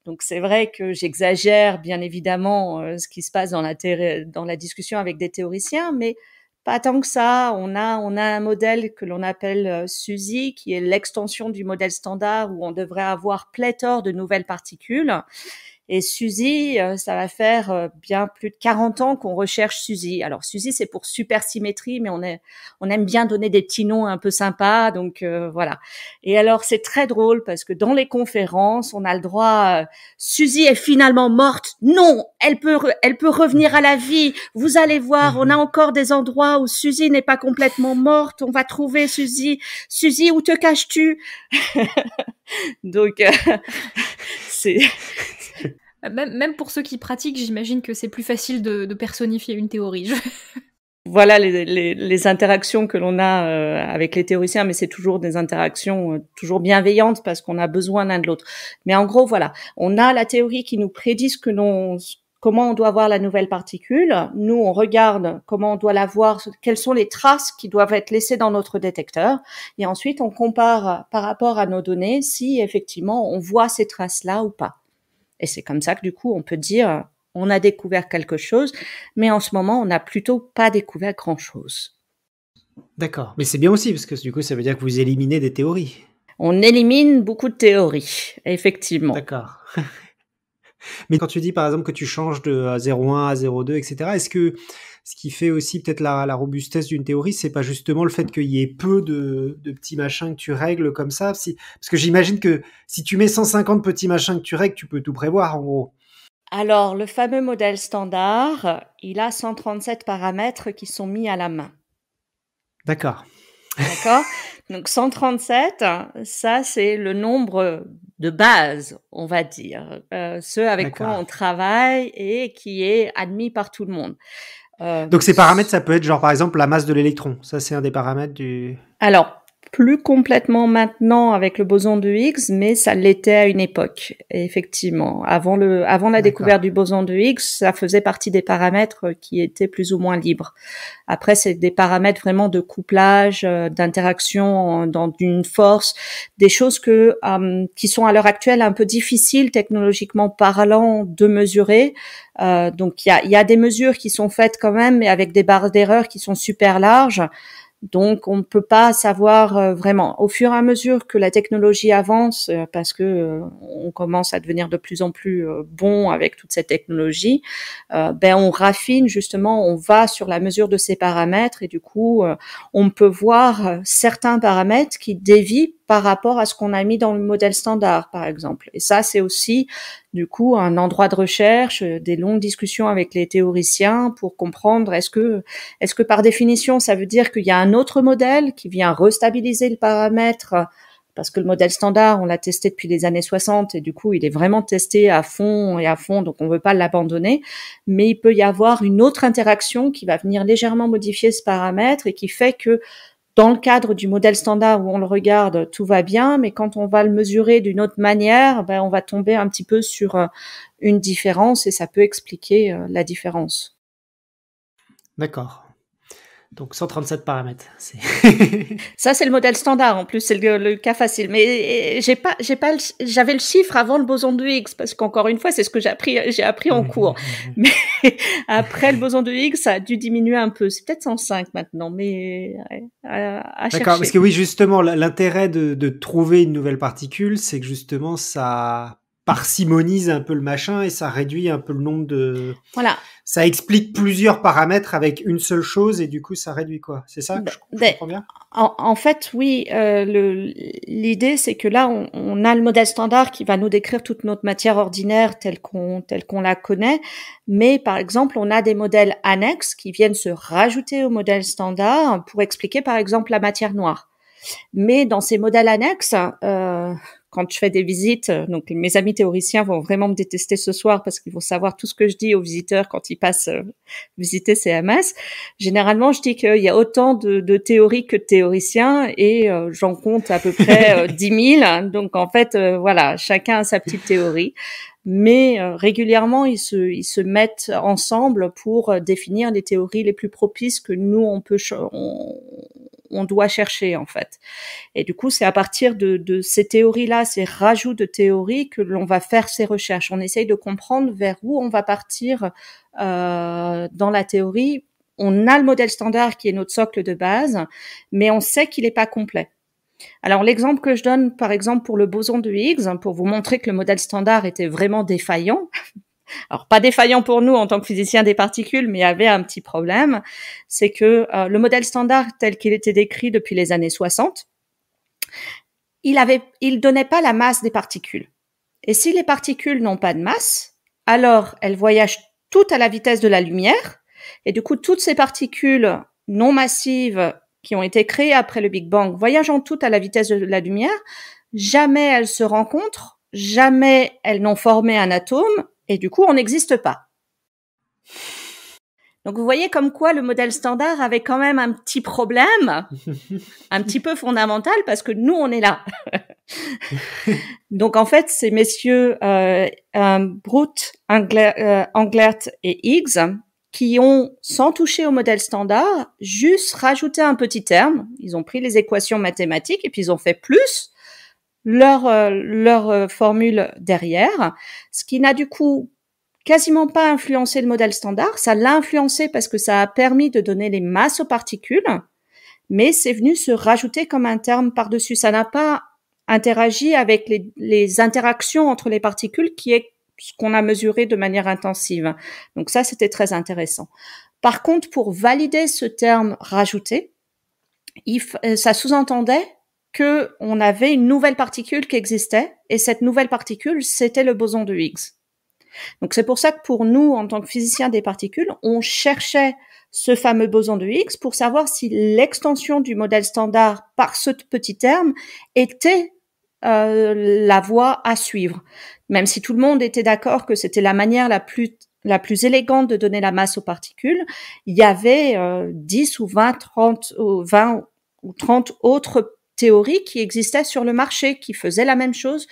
Donc c'est vrai que j'exagère bien évidemment euh, ce qui se passe dans la, discussion avec des théoriciens, mais pas tant que ça. On a, on a un modèle que l'on appelle euh, SUSY, qui est l'extension du modèle standard où on devrait avoir pléthore de nouvelles particules. Et Suzy, euh, ça va faire euh, bien plus de 40 ans qu'on recherche Suzy. Alors Suzy, c'est pour super symétrie, mais on, est, on aime bien donner des petits noms un peu sympas, donc euh, voilà. Et alors c'est très drôle parce que dans les conférences, on a le droit. Suzy est finalement morte. Non, elle peut, elle peut revenir à la vie. Vous allez voir, on a encore des endroits où Suzy n'est pas complètement morte. On va trouver Suzy. Suzy, où te caches-tu Donc Euh, même, pour ceux qui pratiquent, j'imagine que c'est plus facile de, personnifier une théorie. Voilà les, interactions que l'on a euh, avec les théoriciens, mais c'est toujours des interactions euh, toujours bienveillantes parce qu'on a besoin l'un de l'autre. Mais en gros, voilà, on a la théorie qui nous prédit ce que l'on comment on doit voir la nouvelle particule. Nous, on regarde comment on doit la voir, quelles sont les traces qui doivent être laissées dans notre détecteur. Et ensuite, on compare par rapport à nos données si effectivement on voit ces traces-là ou pas. Et c'est comme ça que du coup, on peut dire on a découvert quelque chose, mais en ce moment, on n'a plutôt pas découvert grand-chose. D'accord, mais c'est bien aussi, parce que du coup, ça veut dire que vous éliminez des théories. On élimine beaucoup de théories, effectivement. D'accord. Mais quand tu dis par exemple que tu changes de 0,1 à 0,2, etc., est-ce que ce qui fait aussi peut-être la, robustesse d'une théorie, c'est pas justement le fait qu'il y ait peu de, petits machins que tu règles comme ça Parce que j'imagine que si tu mets 150 petits machins que tu règles, tu peux tout prévoir en gros. Alors, le fameux modèle standard, il a 137 paramètres qui sont mis à la main. D'accord. D'accord Donc 137, ça c'est le nombre de base, on va dire, euh, ce avec quoi on travaille et qui est admis par tout le monde. Euh, donc ces paramètres, ça peut être genre par exemple la masse de l'électron. Ça, c'est un des paramètres du. Alors, plus complètement maintenant avec le boson de Higgs, mais ça l'était à une époque, effectivement. Avant, le, avant la découverte du boson de Higgs, ça faisait partie des paramètres qui étaient plus ou moins libres. Après, c'est des paramètres vraiment de couplage, euh, d'interaction, dans une force, des choses que, euh, qui sont à l'heure actuelle un peu difficiles technologiquement parlant de mesurer. Euh, donc, il y a, y a des mesures qui sont faites quand même, mais avec des barres d'erreur qui sont super larges. Donc, on ne peut pas savoir euh, vraiment. Au fur et à mesure que la technologie avance, euh, parce que euh, on commence à devenir de plus en plus bon avec toute cette technologie, ben on raffine justement, on va sur la mesure de ces paramètres et du coup, on peut voir certains paramètres qui dévient par rapport à ce qu'on a mis dans le modèle standard, par exemple. Et ça, c'est aussi du coup un endroit de recherche, euh, des longues discussions avec les théoriciens pour comprendre est-ce que est-ce que par définition ça veut dire qu'il y a un autre modèle qui vient restabiliser le paramètre parce que le modèle standard, on l'a testé depuis les années 60 et du coup, il est vraiment testé à fond et à fond, donc on ne veut pas l'abandonner. Mais il peut y avoir une autre interaction qui va venir légèrement modifier ce paramètre et qui fait que dans le cadre du modèle standard où on le regarde, tout va bien, mais quand on va le mesurer d'une autre manière, ben, on va tomber un petit peu sur euh, une différence et ça peut expliquer euh, la différence. D'accord. Donc 137 paramètres. ça c'est le modèle standard en plus, c'est le, cas facile. Mais euh, j'ai pas, j'ai pas, j'avais le chiffre avant le boson de Higgs parce qu'encore une fois c'est ce que j'ai appris, j'ai appris en mmh, cours. Mmh, mmh, mais après le boson de Higgs ça a dû diminuer un peu. C'est peut-être 105 maintenant, mais euh, à, D'accord, parce que oui justement l'intérêt de, de trouver une nouvelle particule, c'est que justement ça parcimonise un peu le machin et ça réduit un peu le nombre de. Voilà. Ça explique plusieurs paramètres avec une seule chose et du coup ça réduit quoi. C'est ça que bah, je, comprends bah, bien en, fait, oui. Euh, L'idée c'est que là on, a le modèle standard qui va nous décrire toute notre matière ordinaire telle qu'on telle qu'on la connaît, mais par exemple on a des modèles annexes qui viennent se rajouter au modèle standard pour expliquer par exemple la matière noire. Mais dans ces modèles annexes, euh, quand je fais des visites, euh, donc mes amis théoriciens vont vraiment me détester ce soir parce qu'ils vont savoir tout ce que je dis aux visiteurs quand ils passent euh, visiter CMS. Généralement, je dis qu'il y a autant de, théories que de théoriciens et euh, j'en compte à peu près 10 000. Donc en fait, voilà, chacun a sa petite théorie mais régulièrement ils se, ils se mettent ensemble pour définir les théories les plus propices que nous on peut on, on doit chercher en fait. Et du coup, c'est à partir de, ces théories-là, ces rajouts de théories que l'on va faire ces recherches. On essaye de comprendre vers où on va partir euh, dans la théorie. On a le modèle standard qui est notre socle de base, mais on sait qu'il n'est pas complet. Alors l'exemple que je donne, par exemple, pour le boson de Higgs, pour vous montrer que le modèle standard était vraiment défaillant, alors pas défaillant pour nous en tant que physiciens des particules, mais il y avait un petit problème, c'est que euh, le modèle standard tel qu'il était décrit depuis les années 60, il avait, donnait pas la masse des particules. Et si les particules n'ont pas de masse, alors elles voyagent toutes à la vitesse de la lumière, et du coup toutes ces particules non massives qui ont été créées après le Big Bang voyageant toutes à la vitesse de la lumière, jamais elles se rencontrent, jamais elles n'ont formé un atome, et du coup, on n'existe pas. Donc vous voyez comme quoi le modèle standard avait quand même un petit problème, un petit peu fondamental, parce que nous, on est là. Donc en fait, c'est messieurs euh, Englert euh, euh, et Higgs, qui ont, sans toucher au modèle standard, juste rajouté un petit terme, ils ont pris les équations mathématiques et puis ils ont fait plus, leur, euh, leur euh, formule derrière, ce qui n'a du coup quasiment pas influencé le modèle standard. Ça l'a influencé parce que ça a permis de donner les masses aux particules, mais c'est venu se rajouter comme un terme par-dessus. Ça n'a pas interagi avec les, les interactions entre les particules qui est ce qu'on a mesuré de manière intensive. Donc ça, c'était très intéressant. Par contre, pour valider ce terme rajouté, euh, ça sous-entendait que on avait une nouvelle particule qui existait, et cette nouvelle particule, c'était le boson de Higgs. Donc c'est pour ça que pour nous, en tant que physiciens des particules, on cherchait ce fameux boson de Higgs pour savoir si l'extension du modèle standard par ce petit terme était euh, la voie à suivre. Même si tout le monde était d'accord que c'était la manière la plus la plus élégante de donner la masse aux particules, il y avait 10 euh, ou 20, 30 ou 20 ou 30 autres théorie qui existait sur le marché, qui faisait la même chose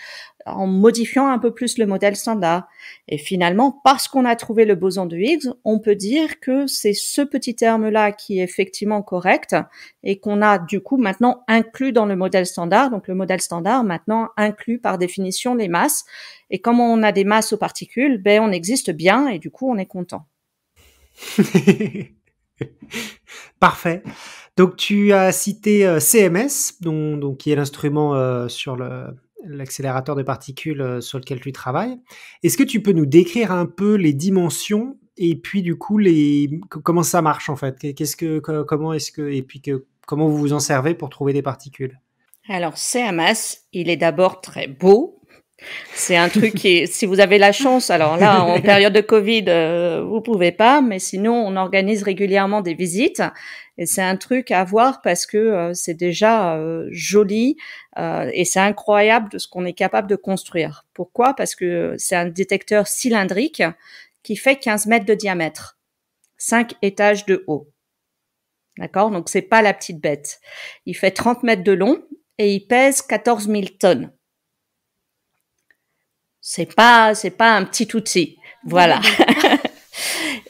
en modifiant un peu plus le modèle standard. Et finalement, parce qu'on a trouvé le boson de Higgs, on peut dire que c'est ce petit terme-là qui est effectivement correct et qu'on a du coup maintenant inclus dans le modèle standard. Donc le modèle standard maintenant inclut par définition les masses. Et comme on a des masses aux particules, ben on existe bien et du coup on est content. Parfait. Donc tu as cité euh, CMS, donc, qui est l'instrument euh, sur l'accélérateur de particules euh, sur lequel tu travailles. Est-ce que tu peux nous décrire un peu les dimensions et puis du coup comment ça marche en fait Qu'est-ce que comment est-ce que et puis comment vous vous en servez pour trouver des particules Alors CMS, il est d'abord très beau c'est un truc qui, si vous avez la chance, alors là, en période de Covid, euh, vous pouvez pas, mais sinon, on organise régulièrement des visites. Et c'est un truc à voir parce que euh, c'est déjà euh, joli euh, et c'est incroyable de ce qu'on est capable de construire. Pourquoi Parce que c'est un détecteur cylindrique qui fait 15 mètres de diamètre, 5 étages de haut. D'accord Donc c'est pas la petite bête. Il fait 30 mètres de long et il pèse 14 000 tonnes. C'est pas, c'est pas un petit outil. Voilà.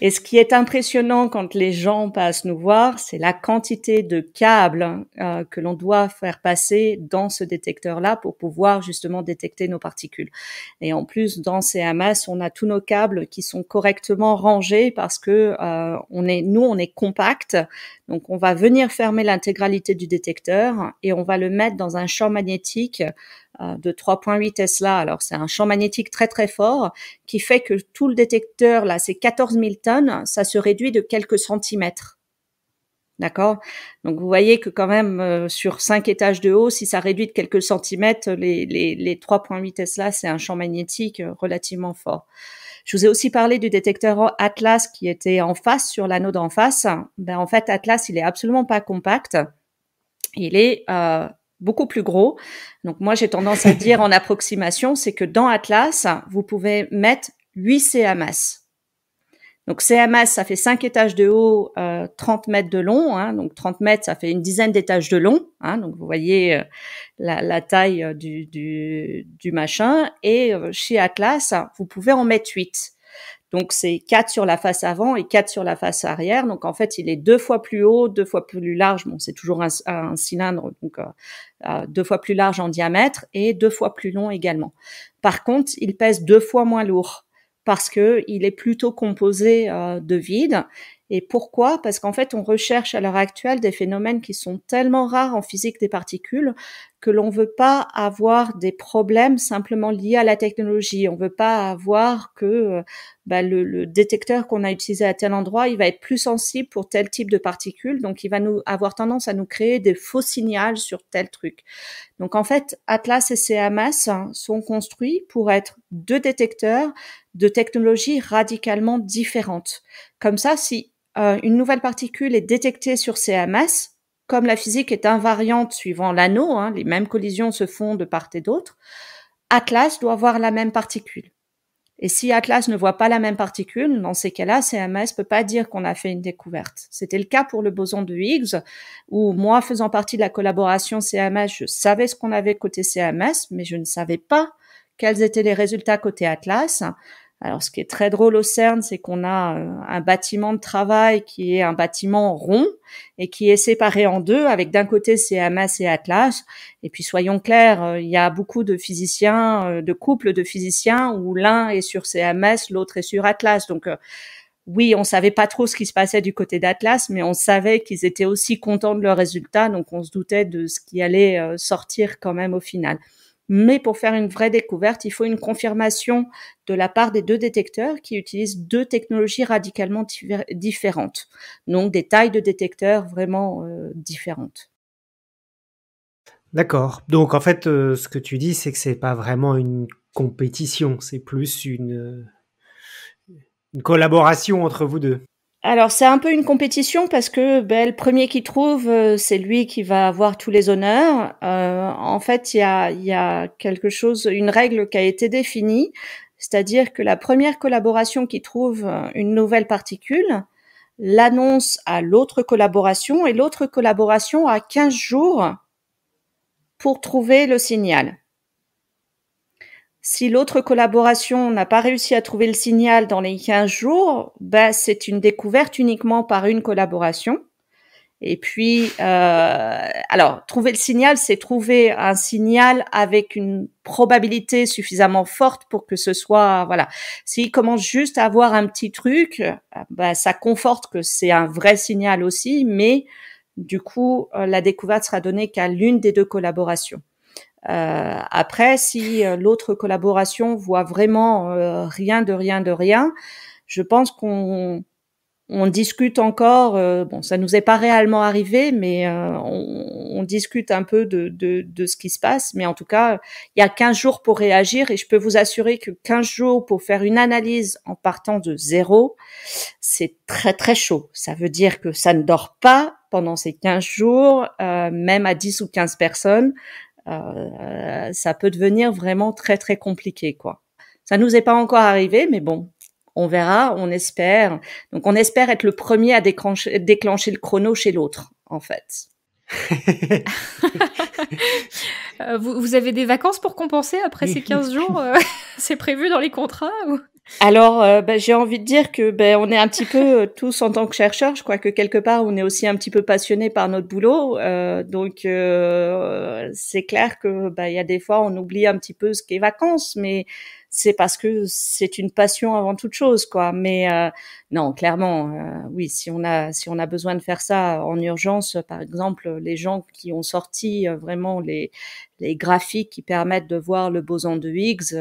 Et ce qui est impressionnant quand les gens passent nous voir, c'est la quantité de câbles euh, que l'on doit faire passer dans ce détecteur-là pour pouvoir justement détecter nos particules. Et en plus, dans ces Hamas, on a tous nos câbles qui sont correctement rangés parce que euh, on est, nous, on est compact, donc on va venir fermer l'intégralité du détecteur et on va le mettre dans un champ magnétique euh, de 3.8 Tesla. Alors c'est un champ magnétique très très fort qui fait que tout le détecteur, là c'est 14 000 tonnes, ça se réduit de quelques centimètres. D'accord Donc vous voyez que quand même euh, sur 5 étages de haut, si ça réduit de quelques centimètres, les, les, les 3.8 Tesla, c'est un champ magnétique euh, relativement fort. Je vous ai aussi parlé du détecteur Atlas qui était en face sur l'anneau d'en face. Ben, en fait, Atlas, il est absolument pas compact. Il est euh, beaucoup plus gros. Donc moi, j'ai tendance à dire en approximation, c'est que dans Atlas, vous pouvez mettre 8 CMS. Donc CMS, ça fait 5 étages de haut, euh, 30 mètres de long. Hein. donc 30 mètres, ça fait une dizaine d'étages de long. Hein. donc vous voyez euh, la, taille euh, du, machin. Et euh, chez Atlas, vous pouvez en mettre 8. Donc c'est 4 sur la face avant et 4 sur la face arrière. Donc en fait, il est deux fois plus haut, deux fois plus large. Bon, c'est toujours un, un, cylindre, donc deux fois plus large en diamètre et deux fois plus long également. Par contre, il pèse deux fois moins lourd parce que il est plutôt composé euh, de vide. Et pourquoi Parce qu'en fait, on recherche à l'heure actuelle des phénomènes qui sont tellement rares en physique des particules que l'on ne veut pas avoir des problèmes simplement liés à la technologie. On ne veut pas avoir que euh, bah, le, le, détecteur qu'on a utilisé à tel endroit, il va être plus sensible pour tel type de particules, donc il va nous avoir tendance à nous créer des faux signaux sur tel truc. Donc en fait, Atlas et CMS sont construits pour être deux détecteurs de technologies radicalement différentes. Comme ça, si euh, une nouvelle particule est détectée sur CMS, comme la physique est invariante suivant l'anneau, hein, les mêmes collisions se font de part et d'autre, Atlas doit voir la même particule. Et si Atlas ne voit pas la même particule, dans ces cas-là, CMS peut pas dire qu'on a fait une découverte. C'était le cas pour le boson de Higgs, où moi, faisant partie de la collaboration CMS, je savais ce qu'on avait côté CMS, mais je ne savais pas quels étaient les résultats côté Atlas. Alors, ce qui est très drôle au CERN, c'est qu'on a euh, un bâtiment de travail qui est un bâtiment rond et qui est séparé en deux, avec d'un côté CMS et Atlas. Et puis, soyons clairs, euh, il y a beaucoup de physiciens, euh, de couples de physiciens où l'un est sur CMS, l'autre est sur Atlas. Donc, oui, on savait pas trop ce qui se passait du côté d'Atlas, mais on savait qu'ils étaient aussi contents de leurs résultats, donc on se doutait de ce qui allait sortir quand même au final. Mais pour faire une vraie découverte, il faut une confirmation de la part des deux détecteurs qui utilisent deux technologies radicalement différentes, donc des tailles de détecteurs vraiment euh, différentes. D'accord. Donc en fait, euh, ce que tu dis, c'est que ce n'est pas vraiment une compétition, c'est plus une euh, collaboration entre vous deux. Alors c'est un peu une compétition parce que ben, le premier qui trouve, euh, c'est lui qui va avoir tous les honneurs. Euh, en fait, il y a, y a, quelque chose, une règle qui a été définie, c'est-à-dire que la première collaboration qui trouve euh, une nouvelle particule l'annonce à l'autre collaboration et l'autre collaboration a 15 jours pour trouver le signal. Si l'autre collaboration n'a pas réussi à trouver le signal dans les 15 jours, ben, c'est une découverte uniquement par une collaboration. Et puis, euh, alors, trouver le signal, c'est trouver un signal avec une probabilité suffisamment forte pour que ce soit, voilà. S'il commence juste à avoir un petit truc, bah, ça conforte que c'est un vrai signal aussi, mais du coup, euh, la découverte sera donnée qu'à l'une des deux collaborations. Euh, après, si euh, l'autre collaboration voit vraiment euh, rien de rien de rien, je pense qu'on on discute encore, bon, ça nous est pas réellement arrivé, mais on, on, discute un peu de, de, de, ce qui se passe. Mais en tout cas, il y a 15 jours pour réagir et je peux vous assurer que 15 jours pour faire une analyse en partant de zéro, c'est très très chaud. Ça veut dire que ça ne dort pas pendant ces 15 jours, même à 10 ou 15 personnes. Euh, ça peut devenir vraiment très très compliqué quoi. Ça nous est pas encore arrivé, mais bon, on verra, on espère. Donc on espère être le premier à déclencher, le chrono chez l'autre en fait. Euh, vous, avez des vacances pour compenser après ces 15 jours euh, C'est prévu dans les contrats ou... Alors, euh, bah, j'ai envie de dire que ben, on est un petit peu euh, tous en tant que chercheurs. Je crois que quelque part, on est aussi un petit peu passionné par notre boulot. Euh, donc, c'est clair que bah, il y a des fois, on oublie un petit peu ce qu'est vacances, mais c'est parce que c'est une passion avant toute chose, quoi. Mais non, clairement, oui, si on a si on a besoin de faire ça en urgence, par exemple, les gens qui ont sorti vraiment les les graphiques qui permettent de voir le boson de Higgs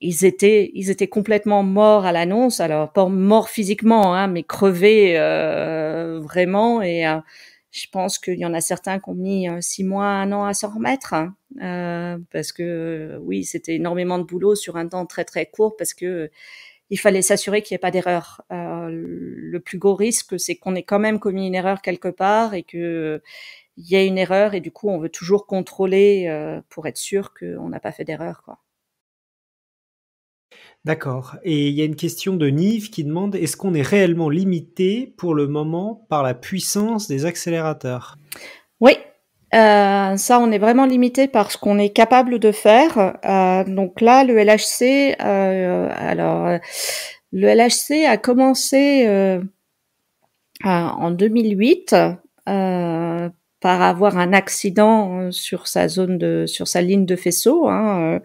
ils étaient, ils étaient complètement morts à l'annonce. Alors pas morts physiquement, hein, mais crevés euh, vraiment. Et euh, je pense qu'il y en a certains qui ont mis euh, six mois, un an à s'en remettre, hein. parce que oui, c'était énormément de boulot sur un temps très très court, parce que il fallait s'assurer qu'il n'y ait pas d'erreur. le plus gros risque, c'est qu'on ait quand même commis une erreur quelque part et que il y ait une erreur et du coup on veut toujours contrôler pour être sûr qu'on n'a pas fait d'erreur quoi. D'accord. Et il y a une question de Nive qui demande est-ce qu'on est réellement limité pour le moment par la puissance des accélérateurs Oui, euh, ça, on est vraiment limité par ce qu'on est capable de faire. Euh, donc là, le LHC, euh, alors le LHC a commencé en 2008 par avoir un accident euh, sur sa zone de sur sa ligne de faisceau. Hein. Euh,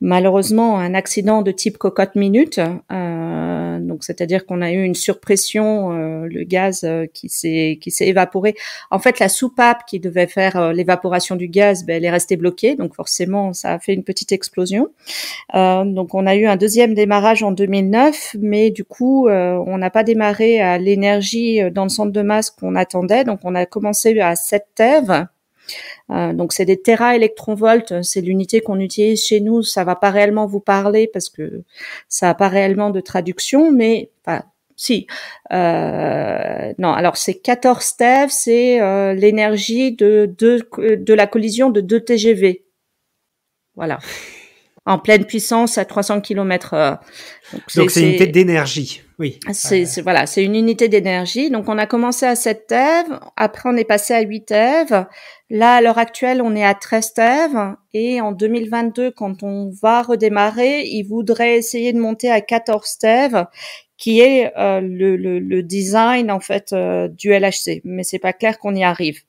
malheureusement, un accident de type cocotte minute, euh, donc c'est-à-dire qu'on a eu une surpression, euh, le gaz qui s'est qui s'est évaporé. En fait, la soupape qui devait faire l'évaporation du gaz, ben, elle est restée bloquée, donc forcément, ça a fait une petite explosion. donc on a eu un deuxième démarrage en 2009, mais du coup, on n'a pas démarré à l'énergie dans le centre de masse qu'on attendait, donc on a commencé à 7 euh, donc c'est des électronvolts, euh, c'est l'unité qu'on utilise chez nous. Ça va pas réellement vous parler parce que ça n'a pas réellement de traduction, mais enfin, si. Euh, non, alors c'est 14 TeV, c'est l'énergie de, de, de la collision de deux TGV. Voilà en pleine puissance à 300 km Donc c'est une unité d'énergie, oui. Euh, c'est voilà, c'est une unité d'énergie. Donc on a commencé à 7 TeV, après on est passé à 8 TeV. Là à l'heure actuelle, on est à 13 TeV et en 2022 quand on va redémarrer, ils voudraient essayer de monter à 14 TeV qui est euh, le, le, le, design en fait euh, du LHC, mais c'est pas clair qu'on y arrive.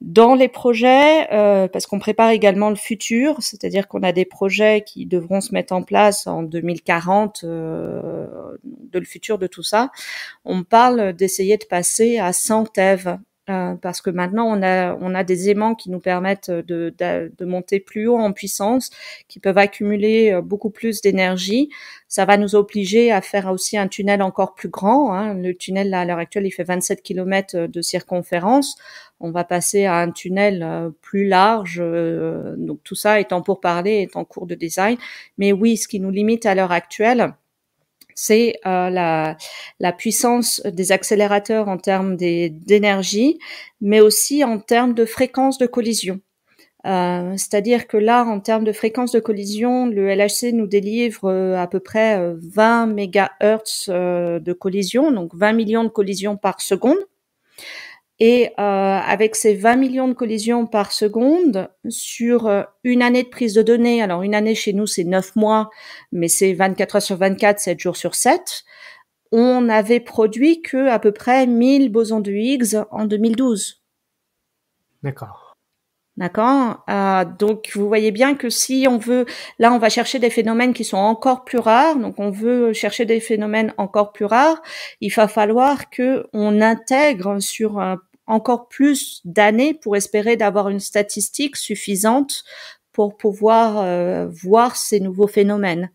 Dans les projets, euh, parce qu'on prépare également le futur, c'est-à-dire qu'on a des projets qui devront se mettre en place en 2040, euh, de le futur de tout ça, on parle d'essayer de passer à 100 TEV. Euh, parce que maintenant on a on a des aimants qui nous permettent de, de, monter plus haut en puissance, qui peuvent accumuler euh, beaucoup plus d'énergie. Ça va nous obliger à faire aussi un tunnel encore plus grand. Hein. Le tunnel là, à l'heure actuelle il fait 27 km de circonférence on va passer à un tunnel euh, plus large. Euh, donc tout ça étant pour parler, est en cours de design. Mais oui, ce qui nous limite à l'heure actuelle, c'est euh, la, puissance des accélérateurs en termes d'énergie, mais aussi en termes de fréquence de collision. C'est-à-dire que là, en termes de fréquence de collision, le LHC nous délivre à peu près 20 mégahertz de collision, donc 20 millions de collisions par seconde. Et euh, avec ces 20 millions de collisions par seconde, sur euh, une année de prise de données, alors une année chez nous c'est 9 mois, mais c'est 24 heures sur 24, 7 jours sur 7, on avait produit que à peu près 1000 bosons de Higgs en 2012. D'accord. D'accord euh, Donc vous voyez bien que si on veut, là on va chercher des phénomènes qui sont encore plus rares, donc on veut chercher des phénomènes encore plus rares, il va falloir que on intègre sur un encore plus d'années pour espérer d'avoir une statistique suffisante pour pouvoir euh, voir ces nouveaux phénomènes.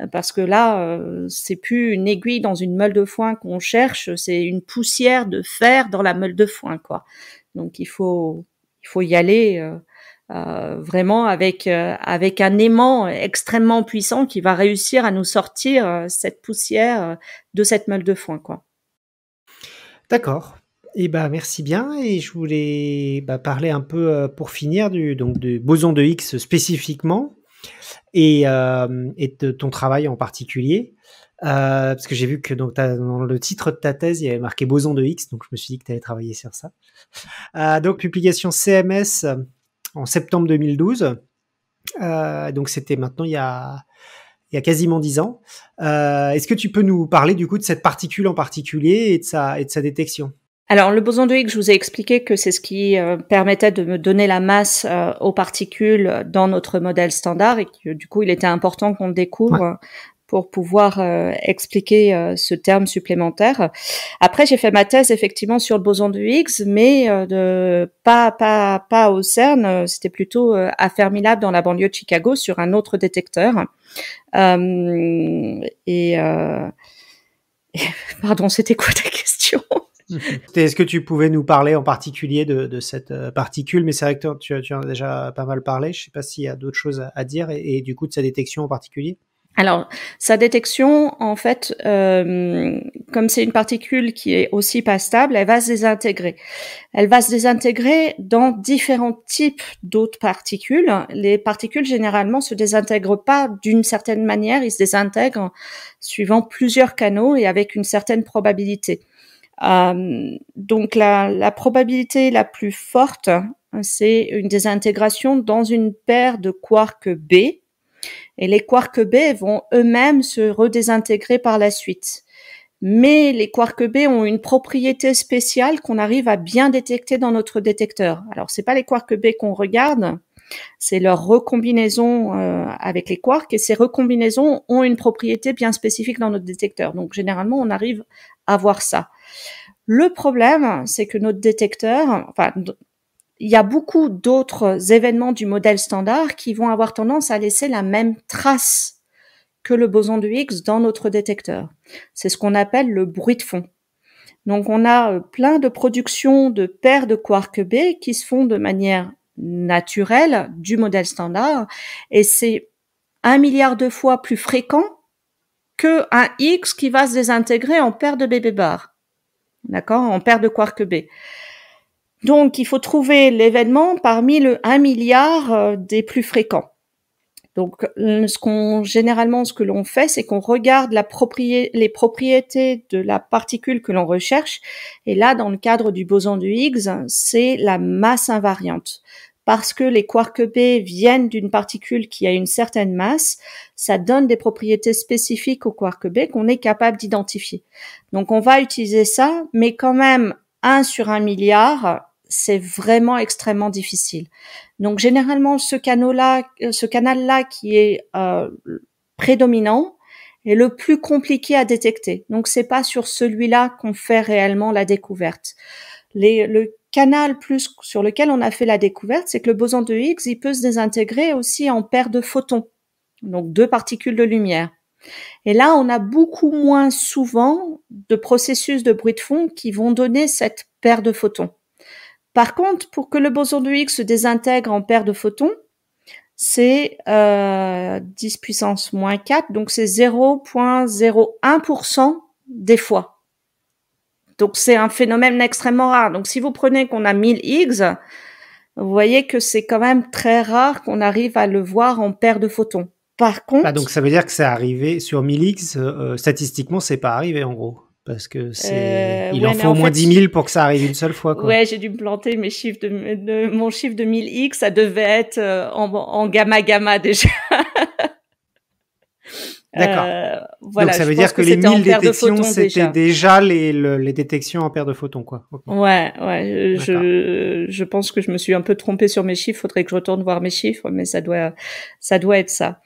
Euh, parce que là, euh, c'est plus une aiguille dans une meule de foin qu'on cherche, c'est une poussière de fer dans la meule de foin, quoi. Donc il faut, il faut y aller vraiment avec avec un aimant extrêmement puissant qui va réussir à nous sortir cette poussière de cette meule de foin, quoi. D'accord. Eh ben, merci bien. Et je voulais bah, parler un peu euh, pour finir du, donc, du boson de x spécifiquement et, euh, de ton travail en particulier. Euh, parce que j'ai vu que dans le titre de ta thèse, il y avait marqué boson de x donc je me suis dit que tu avais travailler sur ça. donc, publication CMS en septembre 2012. donc, c'était maintenant il y a il y a quasiment dix ans. Est-ce que tu peux nous parler du coup de cette particule en particulier et de et de sa détection alors le boson de Higgs, je vous ai expliqué que c'est ce qui euh, permettait de me donner la masse euh, aux particules dans notre modèle standard et que du coup il était important qu'on le découvre pour pouvoir euh, expliquer ce terme supplémentaire. Après j'ai fait ma thèse effectivement sur le boson de Higgs, mais pas pas pas au CERN, c'était plutôt à Fermilab dans la banlieue de Chicago sur un autre détecteur et Pardon, c'était quoi ta question est-ce que tu pouvais nous parler en particulier de, cette euh, particule Mais c'est vrai que tu, en as déjà pas mal parlé. Je ne sais pas s'il y a d'autres choses à, dire et, du coup de sa détection en particulier. Alors, sa détection, en fait, euh, comme c'est une particule qui est aussi pas stable, elle va se désintégrer. Elle va se désintégrer dans différents types d'autres particules. Les particules, généralement, se désintègrent pas d'une certaine manière, ils se désintègrent suivant plusieurs canaux et avec une certaine probabilité. Euh, donc la, probabilité la plus forte, euh, c'est une désintégration dans une paire de quarks B. Et les quarks B vont eux-mêmes se redésintégrer par la suite. Mais les quarks B ont une propriété spéciale qu'on arrive à bien détecter dans notre détecteur. Alors c'est pas les quarks B qu'on regarde, c'est leur recombinaison euh, avec les quarks et ces recombinaisons ont une propriété bien spécifique dans notre détecteur. Donc généralement, on arrive avoir ça. Le problème, c'est que notre détecteur, enfin, il y a beaucoup d'autres événements du modèle standard qui vont avoir tendance à laisser la même trace que le boson de X dans notre détecteur. C'est ce qu'on appelle le bruit de fond. Donc on a euh, plein de productions de paires de quarks B qui se font de manière naturelle du modèle standard et c'est un milliard de fois plus fréquent que un X qui va se désintégrer en paire de bébé bar. D'accord En paire de quark B. Donc, il faut trouver l'événement parmi le 1 milliard euh, des plus fréquents. Donc, euh, ce qu'on, généralement, ce que l'on fait, c'est qu'on regarde les propriétés de la particule que l'on recherche. Et là, dans le cadre du boson du Higgs, c'est la masse invariante parce que les quarks B viennent d'une particule qui a une certaine masse, ça donne des propriétés spécifiques aux quark B qu'on est capable d'identifier. Donc on va utiliser ça, mais quand même 1 sur un milliard, c'est vraiment extrêmement difficile. Donc généralement ce canal-là, euh, ce canal-là qui est euh, prédominant est le plus compliqué à détecter. Donc c'est pas sur celui-là qu'on fait réellement la découverte. Les, le canal plus sur lequel on a fait la découverte, c'est que le boson de Higgs, il peut se désintégrer aussi en paire de photons, donc deux particules de lumière. Et là, on a beaucoup moins souvent de processus de bruit de fond qui vont donner cette paire de photons. Par contre, pour que le boson de Higgs se désintègre en paire de photons, c'est 10 euh, puissance moins 4, donc c'est 0,01% des fois. Donc c'est un phénomène extrêmement rare. Donc si vous prenez qu'on a 1000 X, vous voyez que c'est quand même très rare qu'on arrive à le voir en paire de photons. Par contre, bah donc ça veut dire que c'est arrivé sur 1000 X. euh, statistiquement c'est pas arrivé en gros. Parce que c'est, euh, il en faut au moins 10 000 pour que ça arrive une seule fois. Quoi. Ouais, j'ai dû me planter mes chiffres de, de, mon chiffre de 1000 X, ça devait être euh, en, en gamma gamma déjà. D'accord. Euh, Donc ça veut dire que, les 1000 détections, c'était déjà, les, les, détections en paire de photons, quoi. Ouais, ouais. Je, je pense que je me suis un peu trompée sur mes chiffres. Faudrait que je retourne voir mes chiffres, mais ça doit, ça doit être ça.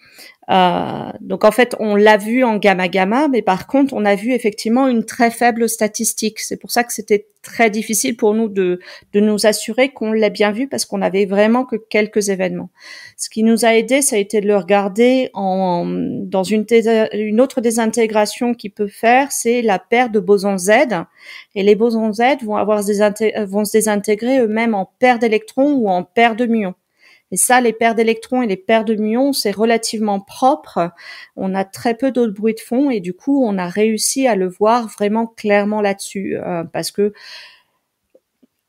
Euh, donc en fait, on l'a vu en gamma-gamma, mais par contre, on a vu effectivement une très faible statistique. C'est pour ça que c'était très difficile pour nous de, de nous assurer qu'on l'ait bien vu parce qu'on n'avait vraiment que quelques événements. Ce qui nous a aidé, ça a été de le regarder en, dans une, une autre désintégration qu'il peut faire, c'est la paire de bosons Z. Et les bosons Z vont, avoir vont se désintégrer eux-mêmes en paire d'électrons ou en paire de muons. Et ça, les paires d'électrons et les paires de muons, c'est relativement propre. On a très peu d'autres bruits de fond et du coup, on a réussi à le voir vraiment clairement là-dessus euh, parce que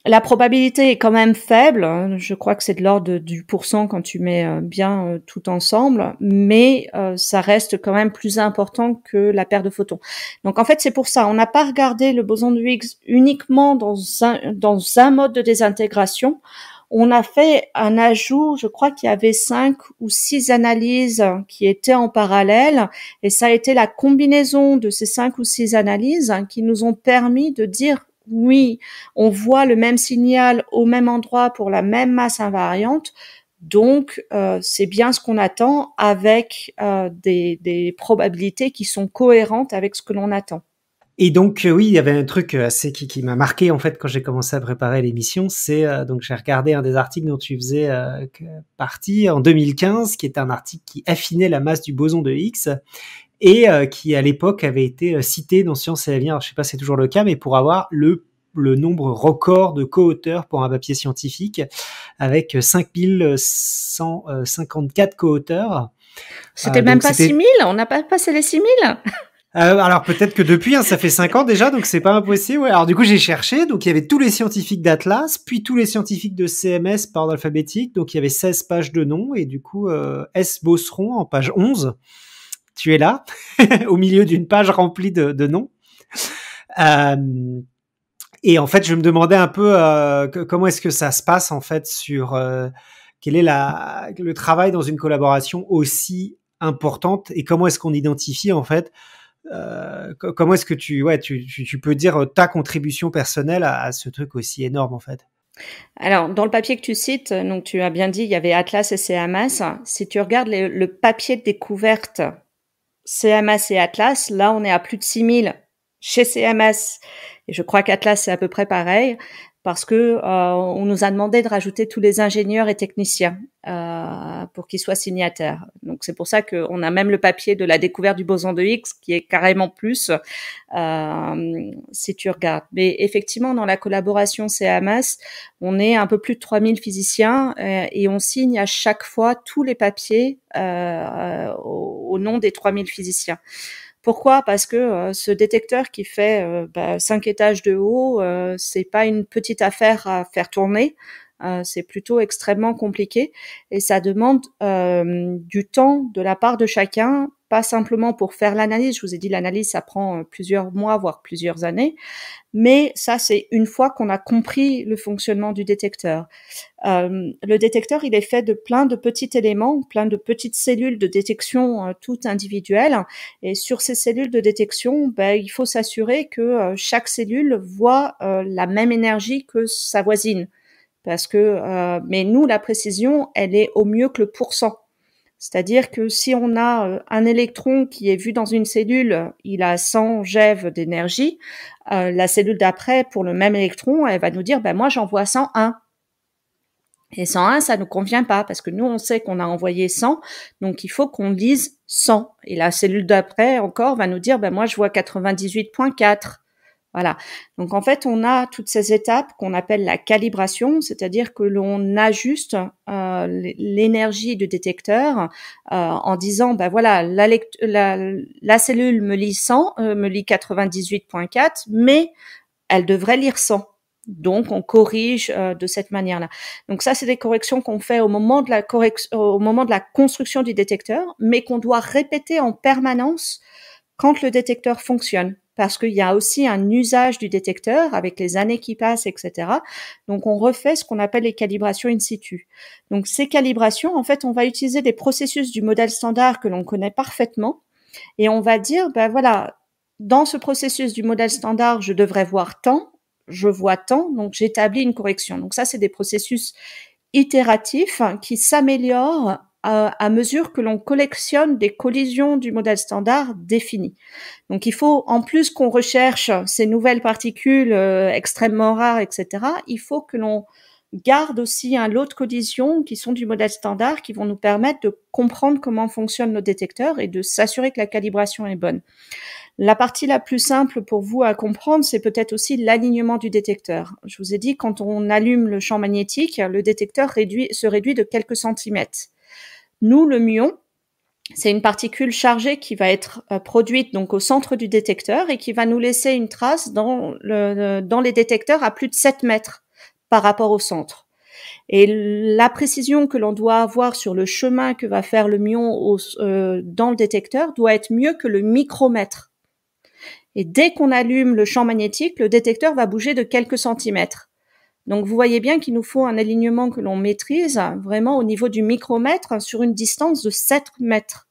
la probabilité est quand même faible. Hein. Je crois que c'est de l'ordre du pourcent quand tu mets euh, bien euh, tout ensemble, mais ça reste quand même plus important que la paire de photons. Donc en fait, c'est pour ça. On n'a pas regardé le boson de Higgs uniquement dans un, dans un mode de désintégration on a fait un ajout, je crois qu'il y avait cinq ou six analyses qui étaient en parallèle, et ça a été la combinaison de ces cinq ou six analyses qui nous ont permis de dire oui, on voit le même signal au même endroit pour la même masse invariante, donc, euh, c'est bien ce qu'on attend avec euh, des, probabilités qui sont cohérentes avec ce que l'on attend. Et donc euh, oui, il y avait un truc euh, assez qui, m'a marqué en fait quand j'ai commencé à préparer l'émission, c'est euh, donc j'ai regardé un des articles dont tu faisais partie en 2015, qui était un article qui affinait la masse du boson de Higgs et qui à l'époque avait été cité dans Science et Avenir, je sais pas si c'est toujours le cas, mais pour avoir le le nombre record de co-auteurs pour un papier scientifique avec 5154 co-auteurs. C'était même pas 6000, on n'a pas passé les 6000 euh, alors peut-être que depuis, hein, ça fait cinq ans déjà, donc c'est pas impossible. Alors du coup, j'ai cherché, donc il y avait tous les scientifiques d'Atlas, puis tous les scientifiques de CMS par ordre alphabétique, donc il y avait 16 pages de noms, et du coup, euh, S. Bosseron en page 11, tu es là, au milieu d'une page remplie de, noms. Euh, et en fait, je me demandais un peu comment est-ce que ça se passe en fait sur quel est le travail dans une collaboration aussi importante et comment est-ce qu'on identifie en fait euh, comment est-ce que tu, ouais, tu, tu, peux dire euh, ta contribution personnelle à, ce truc aussi énorme en fait alors, dans le papier que tu cites, euh, donc tu as bien dit, il y avait Atlas et CMS Si tu regardes le papier de découverte CMS et Atlas, là, on est à plus de 6000 chez CMS Et je crois qu'Atlas, c'est à peu près pareil parce que euh, on nous a demandé de rajouter tous les ingénieurs et techniciens euh, pour qu'ils soient signataires. Donc c'est pour ça qu'on a même le papier de la découverte du boson de Higgs qui est carrément plus euh, si tu regardes. Mais effectivement, dans la collaboration CAMAS, on est un peu plus de 3000 physiciens euh, et on signe à chaque fois tous les papiers euh, au nom des 3000 physiciens. Pourquoi Parce que euh, ce détecteur qui fait euh, bah, cinq étages de haut, euh, c'est pas une petite affaire à faire tourner. c'est plutôt extrêmement compliqué et ça demande du temps de la part de chacun pas simplement pour faire l'analyse. Je vous ai dit, l'analyse, ça prend euh, plusieurs mois, voire plusieurs années. Mais ça, c'est une fois qu'on a compris le fonctionnement du détecteur. Euh, le détecteur, il est fait de plein de petits éléments, plein de petites cellules de détection euh, toutes individuelles. Et sur ces cellules de détection, ben, il faut s'assurer que chaque cellule voit la même énergie que sa voisine. Parce que, mais nous, la précision, elle est au mieux que le pourcent. C'est-à-dire que si on a euh, un électron qui est vu dans une cellule, il a 100 GeV d'énergie, euh, la cellule d'après, pour le même électron, elle va nous dire, ben moi j'envoie 101. Et 101, ça ne nous convient pas parce que nous, on sait qu'on a envoyé 100, donc il faut qu'on lise 100. Et la cellule d'après, encore, va nous dire, ben moi je vois 98.4. Voilà. Donc en fait, on a toutes ces étapes qu'on appelle la calibration, c'est-à-dire que l'on ajuste euh, l'énergie du détecteur euh, en disant, ben voilà, la, cellule me lit 100, euh, me lit 98.4, mais elle devrait lire 100. Donc on corrige de cette manière-là. Donc ça, c'est des corrections qu'on fait au moment de la au moment de la construction du détecteur, mais qu'on doit répéter en permanence quand le détecteur fonctionne parce qu'il y a aussi un usage du détecteur avec les années qui passent, etc. Donc on refait ce qu'on appelle les calibrations in situ. Donc ces calibrations, en fait, on va utiliser des processus du modèle standard que l'on connaît parfaitement et on va dire, ben voilà, dans ce processus du modèle standard, je devrais voir tant, je vois tant, donc j'établis une correction. Donc ça, c'est des processus itératifs qui s'améliorent à, mesure que l'on collectionne des collisions du modèle standard défini. Donc il faut, en plus qu'on recherche ces nouvelles particules euh, extrêmement rares, etc., il faut que l'on garde aussi un lot de collisions qui sont du modèle standard, qui vont nous permettre de comprendre comment fonctionnent nos détecteurs et de s'assurer que la calibration est bonne. La partie la plus simple pour vous à comprendre, c'est peut-être aussi l'alignement du détecteur. Je vous ai dit, quand on allume le champ magnétique, le détecteur se réduit de quelques centimètres. Nous, le muon, c'est une particule chargée qui va être euh, produite donc au centre du détecteur et qui va nous laisser une trace dans, le, dans les détecteurs à plus de 7 mètres par rapport au centre. Et la précision que l'on doit avoir sur le chemin que va faire le muon euh, dans le détecteur doit être mieux que le micromètre. Et dès qu'on allume le champ magnétique, le détecteur va bouger de quelques centimètres. Donc vous voyez bien qu'il nous faut un alignement que l'on maîtrise vraiment au niveau du micromètre sur une distance de 7 mètres.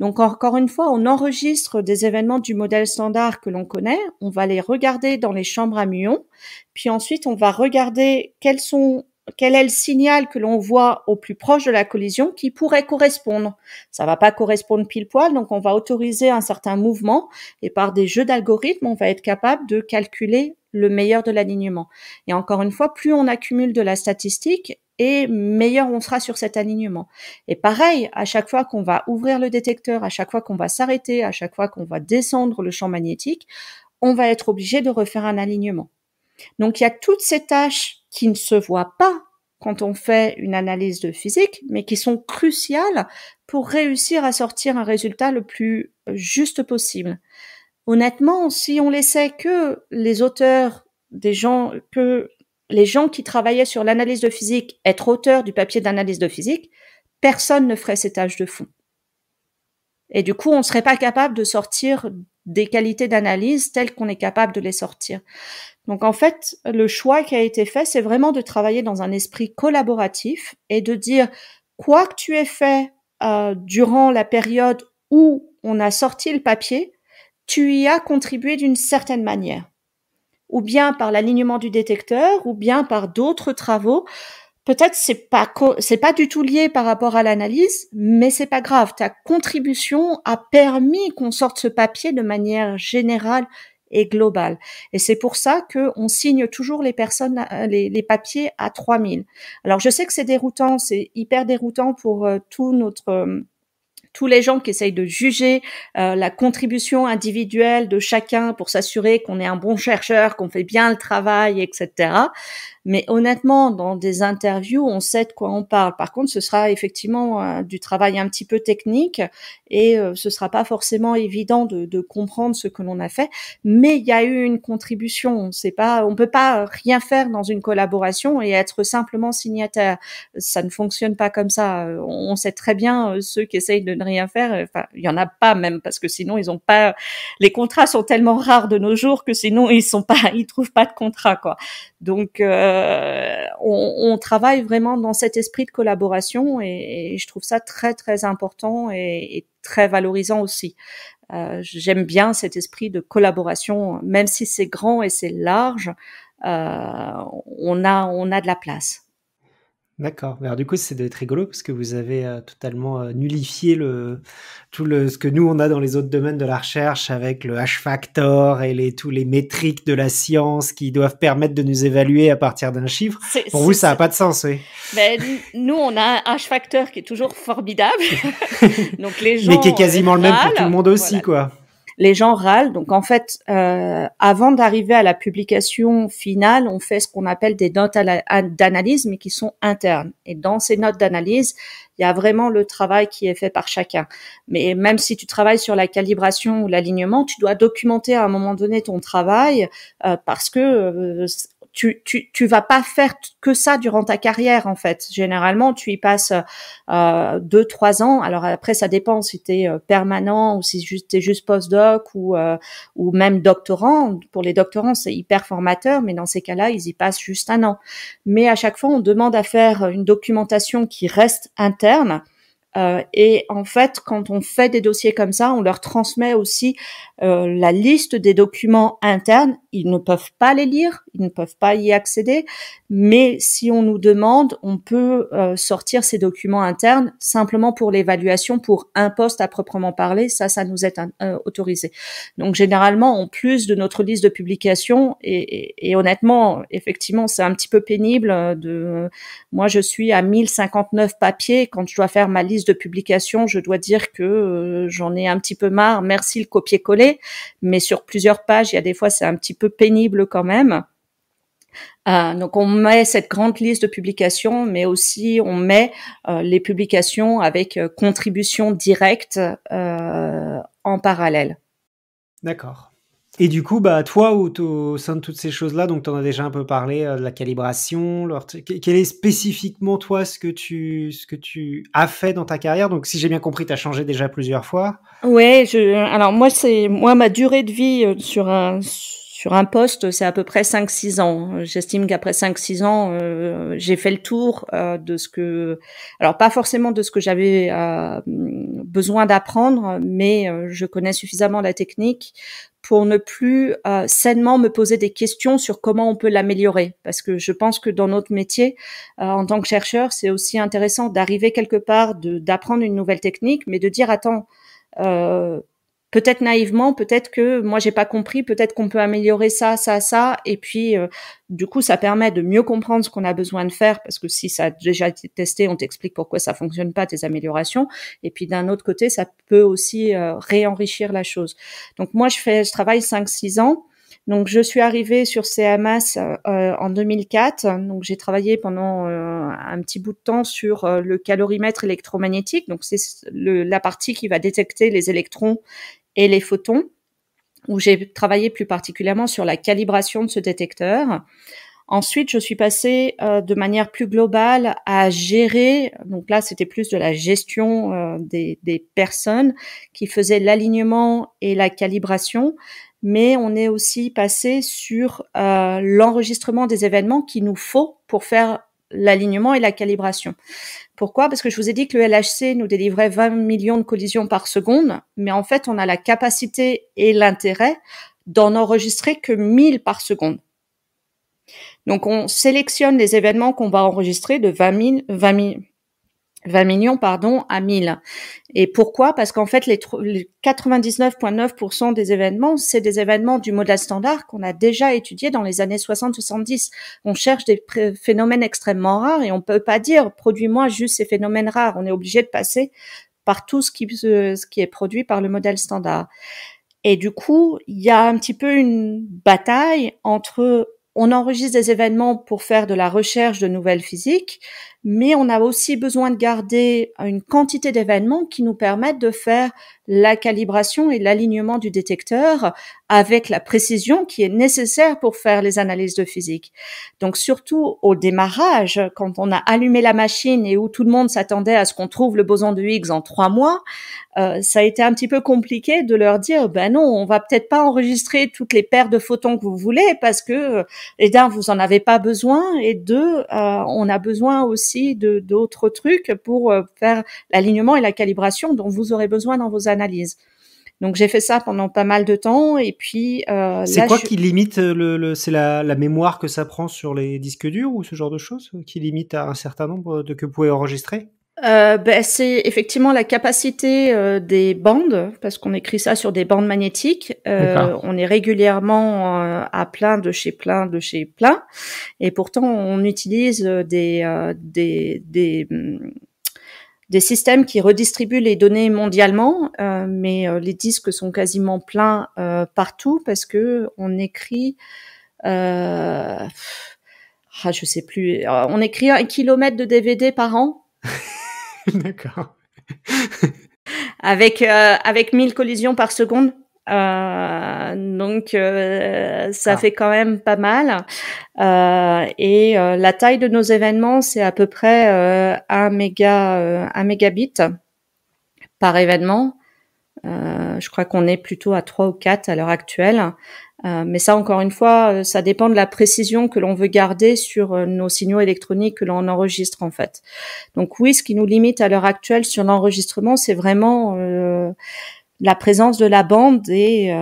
Donc encore une fois, on enregistre des événements du modèle standard que l'on connaît, on va les regarder dans les chambres à muons, puis ensuite on va regarder quels sont quel est le signal que l'on voit au plus proche de la collision qui pourrait correspondre. Ça va pas correspondre pile poil, donc on va autoriser un certain mouvement et par des jeux d'algorithmes, on va être capable de calculer le meilleur de l'alignement. Et encore une fois, plus on accumule de la statistique et meilleur on sera sur cet alignement. Et pareil, à chaque fois qu'on va ouvrir le détecteur, à chaque fois qu'on va s'arrêter, à chaque fois qu'on va descendre le champ magnétique, on va être obligé de refaire un alignement. Donc il y a toutes ces tâches qui ne se voient pas quand on fait une analyse de physique, mais qui sont cruciales pour réussir à sortir un résultat le plus juste possible honnêtement, si on laissait que les auteurs des gens, que les gens qui travaillaient sur l'analyse de physique être auteurs du papier d'analyse de physique, personne ne ferait ces tâches de fond. Et du coup, on ne serait pas capable de sortir des qualités d'analyse telles qu'on est capable de les sortir. Donc en fait, le choix qui a été fait, c'est vraiment de travailler dans un esprit collaboratif et de dire quoi que tu aies fait euh, durant la période où on a sorti le papier, tu y as contribué d'une certaine manière, ou bien par l'alignement du détecteur, ou bien par d'autres travaux. Peut-être c'est pas c'est pas du tout lié par rapport à l'analyse, mais c'est pas grave. Ta contribution a permis qu'on sorte ce papier de manière générale et globale. Et c'est pour ça que on signe toujours les personnes, euh, les, papiers à 3000. Alors je sais que c'est déroutant, c'est hyper déroutant pour euh, tout notre euh, tous les gens qui essayent de juger euh, la contribution individuelle de chacun pour s'assurer qu'on est un bon chercheur, qu'on fait bien le travail, etc. Mais honnêtement, dans des interviews, on sait de quoi on parle. Par contre, ce sera effectivement euh, du travail un petit peu technique et euh, ce sera pas forcément évident de, de comprendre ce que l'on a fait. Mais il y a eu une contribution. C'est pas, on peut pas rien faire dans une collaboration et être simplement signataire. Ça ne fonctionne pas comme ça. On sait très bien euh, ceux qui essayent de ne rien faire. Enfin, il y en a pas même parce que sinon ils ont pas. Les contrats sont tellement rares de nos jours que sinon ils sont pas, ils trouvent pas de contrat quoi. Donc euh, on, travaille vraiment dans cet esprit de collaboration et, je trouve ça très très important et, très valorisant aussi. Euh, j'aime bien cet esprit de collaboration, même si c'est grand et c'est large, euh, on a on a de la place. D'accord. Alors du coup, c'est d'être rigolo parce que vous avez euh, totalement euh, nullifié le, tout ce que nous on a dans les autres domaines de la recherche avec le H-factor et les, tous les métriques de la science qui doivent permettre de nous évaluer à partir d'un chiffre. Pour vous, ça n'a pas de sens, oui. Ben, nous, on a un H-factor qui est toujours formidable. Donc les gens. Mais qui est euh, quasiment le même pour tout le monde aussi, quoi les gens râlent. Donc en fait, euh, avant d'arriver à la publication finale, on fait ce qu'on appelle des notes d'analyse, mais qui sont internes. Et dans ces notes d'analyse, il y a vraiment le travail qui est fait par chacun. Mais même si tu travailles sur la calibration ou l'alignement, tu dois documenter à un moment donné ton travail euh, parce que euh, tu, tu, tu vas pas faire que ça durant ta carrière en fait. Généralement, tu y passes euh, deux trois ans. Alors après, ça dépend si tu es euh, permanent ou si juste t'es juste postdoc ou euh, ou même doctorant. Pour les doctorants, c'est hyper formateur, mais dans ces cas-là, ils y passent juste un an. Mais à chaque fois, on demande à faire une documentation qui reste interne euh, et en fait, quand on fait des dossiers comme ça, on leur transmet aussi euh, la liste des documents internes. Ils ne peuvent pas les lire, ils ne peuvent pas y accéder, mais si on nous demande, on peut euh, sortir ces documents internes simplement pour l'évaluation, pour un poste à proprement parler. Ça, ça nous est autorisé. Donc généralement, en plus de notre liste de publication et, et, honnêtement, effectivement, c'est un petit peu pénible. De, moi, je suis à 1059 papiers quand je dois faire ma liste de publication, je dois dire que euh, j'en ai un petit peu marre. Merci le copier-coller, mais sur plusieurs pages, il y a des fois c'est un petit peu pénible quand même. Euh, donc on met cette grande liste de publications, mais aussi on met euh, les publications avec contribution directe en parallèle. D'accord. Et du coup, bah, toi, au, sein de toutes ces choses-là, donc tu en as déjà un peu parlé euh, de la calibration, quel est spécifiquement toi ce que, tu, ce que tu as fait dans ta carrière Donc, si j'ai bien compris, tu as changé déjà plusieurs fois. Ouais, je, alors moi, c'est moi ma durée de vie euh, sur un, sur un poste, c'est à peu près 5-6 ans. J'estime qu'après 5-6 ans, euh, j'ai fait le tour de ce que, alors pas forcément de ce que j'avais besoin d'apprendre, mais je connais suffisamment la technique pour ne plus euh, sainement me poser des questions sur comment on peut l'améliorer. Parce que je pense que dans notre métier, euh, en tant que chercheur, c'est aussi intéressant d'arriver quelque part, d'apprendre une nouvelle technique, mais de dire, attends, euh, peut-être naïvement, peut-être que moi j'ai pas compris, peut-être qu'on peut améliorer ça, ça, ça, et puis euh, du coup ça permet de mieux comprendre ce qu'on a besoin de faire parce que si ça a déjà été testé, on t'explique pourquoi ça fonctionne pas tes améliorations, et puis d'un autre côté ça peut aussi euh, réenrichir la chose. Donc moi je fais, je travaille 5-6 ans. Donc je suis arrivée sur CAMAS euh, en 2004. Donc j'ai travaillé pendant euh, un petit bout de temps sur euh, le calorimètre électromagnétique. Donc c'est la partie qui va détecter les électrons et les photons. Où j'ai travaillé plus particulièrement sur la calibration de ce détecteur. Ensuite, je suis passée de manière plus globale à gérer. Donc là, c'était plus de la gestion des, des personnes qui faisaient l'alignement et la calibration, mais on est aussi passé sur euh, l'enregistrement des événements qu'il nous faut pour faire l'alignement et la calibration. Pourquoi Parce que je vous ai dit que le LHC nous délivrait 20 millions de collisions par seconde, mais en fait, on a la capacité et l'intérêt d'en enregistrer que 1000 par seconde. Donc, on sélectionne les événements qu'on va enregistrer de 20 000, 20 000 20 millions pardon à 1000. Et pourquoi Parce qu'en fait les, 99,9% des événements, c'est des événements du modèle standard qu'on a déjà étudié dans les années 60-70. On cherche des phénomènes extrêmement rares et on peut pas dire produis-moi juste ces phénomènes rares, on est obligé de passer par tout ce qui, ce qui est produit par le modèle standard. Et du coup, il y a un petit peu une bataille entre on enregistre des événements pour faire de la recherche de nouvelles physiques, mais on a aussi besoin de garder une quantité d'événements qui nous permettent de faire la calibration et l'alignement du détecteur avec la précision qui est nécessaire pour faire les analyses de physique. Donc surtout au démarrage, quand on a allumé la machine et où tout le monde s'attendait à ce qu'on trouve le boson de Higgs en trois mois, euh, ça a été un petit peu compliqué de leur dire ben non, on va peut-être pas enregistrer toutes les paires de photons que vous voulez parce que et eh d'un vous en avez pas besoin et deux euh, on a besoin aussi d'autres trucs pour euh, faire l'alignement et la calibration dont vous aurez besoin dans vos analyses. Donc j'ai fait ça pendant pas mal de temps et puis. Euh, c'est quoi qui limite le, c'est la, la, mémoire que ça prend sur les disques durs ou ce genre de choses qui limite à un certain nombre de que vous pouvez enregistrer euh, ben, c'est effectivement la capacité euh, des bandes, parce qu'on écrit ça sur des bandes magnétiques. Euh, on est régulièrement à plein de chez plein de chez plein, et pourtant on utilise des des, des mm, des systèmes qui redistribuent les données mondialement, mais les disques sont quasiment pleins partout parce que on écrit. Ah, je sais plus. On écrit un kilomètre de DVD par an. D'accord. avec, euh, avec 1000 collisions par seconde. Euh, donc euh, ça ah. fait quand même pas mal. et la taille de nos événements, c'est à peu près 1 méga, mégabit par événement. je crois qu'on est plutôt à 3 ou 4 à l'heure actuelle. Euh, mais ça, encore une fois, euh, ça dépend de la précision que l'on veut garder sur euh, nos signaux électroniques que l'on enregistre en fait. Donc oui, ce qui nous limite à l'heure actuelle sur l'enregistrement, c'est vraiment la présence de la bande et,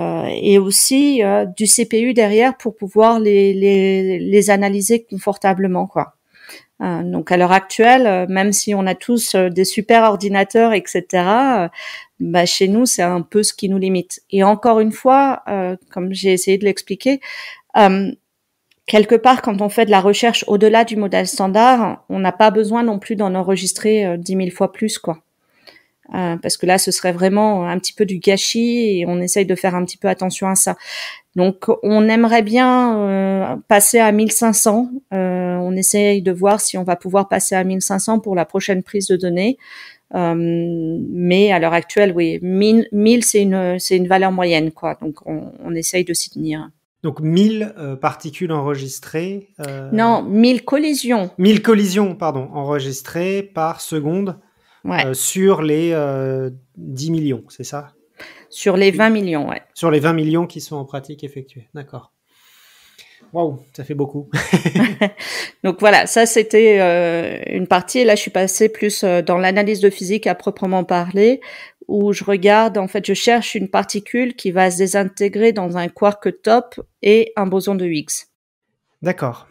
et aussi du CPU derrière pour pouvoir les, les, les analyser confortablement, quoi. Euh, donc à l'heure actuelle, euh, même si on a tous euh, des super ordinateurs, etc., bah chez nous c'est un peu ce qui nous limite. Et encore une fois, comme j'ai essayé de l'expliquer, quelque part, quand on fait de la recherche au-delà du modèle standard, on n'a pas besoin non plus d'en enregistrer dix mille fois plus, quoi. Euh, parce que là, ce serait vraiment un petit peu du gâchis et on essaye de faire un petit peu attention à ça. Donc, on aimerait bien euh, passer à 1500. Euh, on essaye de voir si on va pouvoir passer à 1500 pour la prochaine prise de données. mais à l'heure actuelle, oui, 1000, c'est une, une valeur moyenne, quoi. Donc, on, essaye de s'y tenir. Donc 1000 particules enregistrées. Non, 1000 collisions. 1000 collisions, pardon, enregistrées par seconde. Euh, sur les 10 euh, millions, c'est ça Sur les 20 millions, oui. Sur les 20 millions qui sont en pratique effectués, d'accord. Waouh, ça fait beaucoup. Donc voilà, ça c'était euh, une partie. Et là, je suis passé plus dans l'analyse de physique à proprement parler, où je regarde, en fait, je cherche une particule qui va se désintégrer dans un quark top et un boson de Higgs. D'accord.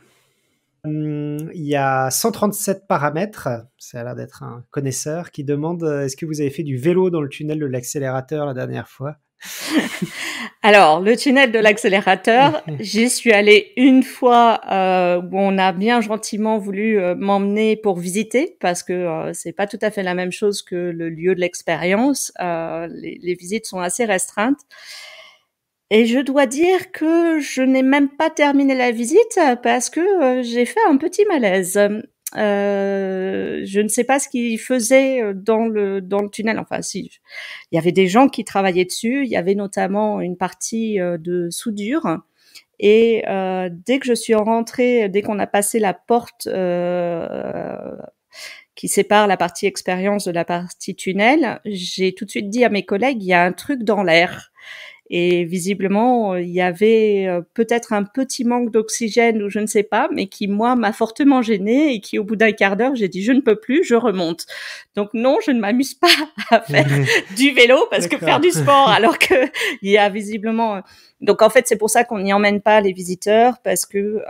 Euh, il y a 137 paramètres, c'est à l'air d'être un connaisseur, qui demande euh, est-ce que vous avez fait du vélo dans le tunnel de l'accélérateur la dernière fois Alors, le tunnel de l'accélérateur, j'y suis allée une fois euh, où on a bien gentiment voulu m'emmener pour visiter parce que c'est pas tout à fait la même chose que le lieu de l'expérience. les, visites sont assez restreintes. Et je dois dire que je n'ai même pas terminé la visite parce que euh, j'ai fait un petit malaise. Euh, je ne sais pas ce qu'ils faisaient euh, dans le dans le tunnel. Enfin, si, il y avait des gens qui travaillaient dessus. Il y avait notamment une partie euh, de soudure. Et euh, dès que je suis rentrée, dès qu'on a passé la porte euh, qui sépare la partie expérience de la partie tunnel, j'ai tout de suite dit à mes collègues, il y a un truc dans l'air. Et visiblement, euh, il y avait euh, peut-être un petit manque d'oxygène ou je ne sais pas, mais qui, moi, m'a fortement gêné et qui, au bout d'un quart d'heure, j'ai dit, je ne peux plus, je remonte. Donc non, je ne m'amuse pas à faire du vélo parce que faire du sport alors que il y a visiblement... Euh, donc en fait, c'est pour ça qu'on n'y emmène pas les visiteurs parce que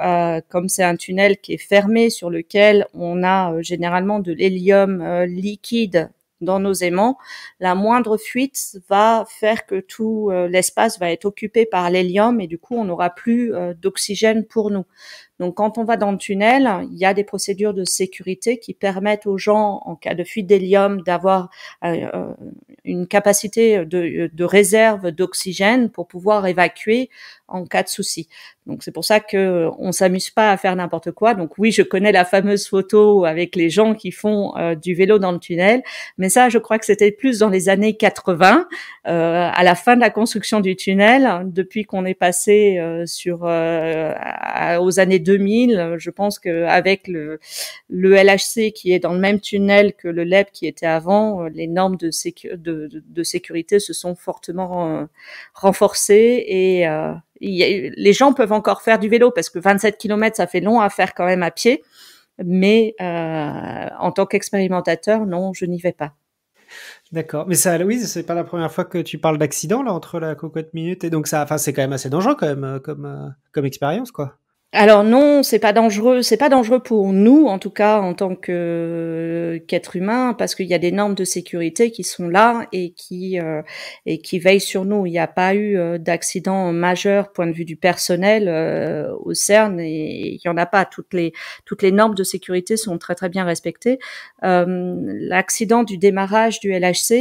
comme c'est un tunnel qui est fermé sur lequel on a généralement de l'hélium liquide dans nos aimants, la moindre fuite va faire que tout euh, l'espace va être occupé par l'hélium et du coup on n'aura plus euh, d'oxygène pour nous. Donc quand on va dans le tunnel, il y a des procédures de sécurité qui permettent aux gens, en cas de fuite d'hélium, d'avoir euh, euh, une capacité de, réserve d'oxygène pour pouvoir évacuer en cas de souci. Donc c'est pour ça que on s'amuse pas à faire n'importe quoi. Donc oui, je connais la fameuse photo avec les gens qui font euh, du vélo dans le tunnel, mais ça, je crois que c'était plus dans les années 80, à la fin de la construction du tunnel, depuis qu'on est passé sur aux années 2000 2000. Je pense qu'avec le, le LHC qui est dans le même tunnel que le LEP qui était avant, euh, les normes de, de, sécurité se sont fortement euh, renforcées et euh, les gens peuvent encore faire du vélo parce que 27 km, ça fait long à faire quand même à pied. Mais en tant qu'expérimentateur, non, je n'y vais pas. D'accord. Mais ça, Louise, c'est pas la première fois que tu parles d'accident là entre la cocotte minute et donc ça, enfin, c'est quand même assez dangereux quand même comme comme expérience quoi. Alors non, c'est pas dangereux, c'est pas dangereux pour nous en tout cas en tant que euh, humains, qu'être humain parce qu'il y a des normes de sécurité qui sont là et qui euh, et qui veillent sur nous. Il n'y a pas eu euh, d'accident majeur point de vue du personnel au CERN et il n'y en a pas. Toutes les toutes les normes de sécurité sont très très bien respectées. L'accident du démarrage du LHC,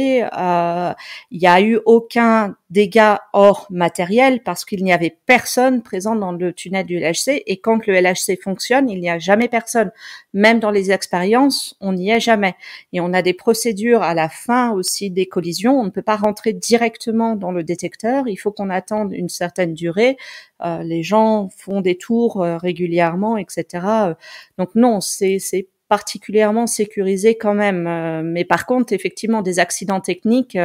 il n'y a eu aucun dégât hors matériel parce qu'il n'y avait personne présent dans le tunnel du LHC et quand le LHC fonctionne, il n'y a jamais personne. Même dans les expériences, on n'y est jamais. Et on a des procédures à la fin aussi des collisions. On ne peut pas rentrer directement dans le détecteur. Il faut qu'on attende une certaine durée. Euh, les gens font des tours euh, régulièrement, etc. Donc non, c'est particulièrement sécurisé quand même. Euh, mais par contre, effectivement, des accidents techniques,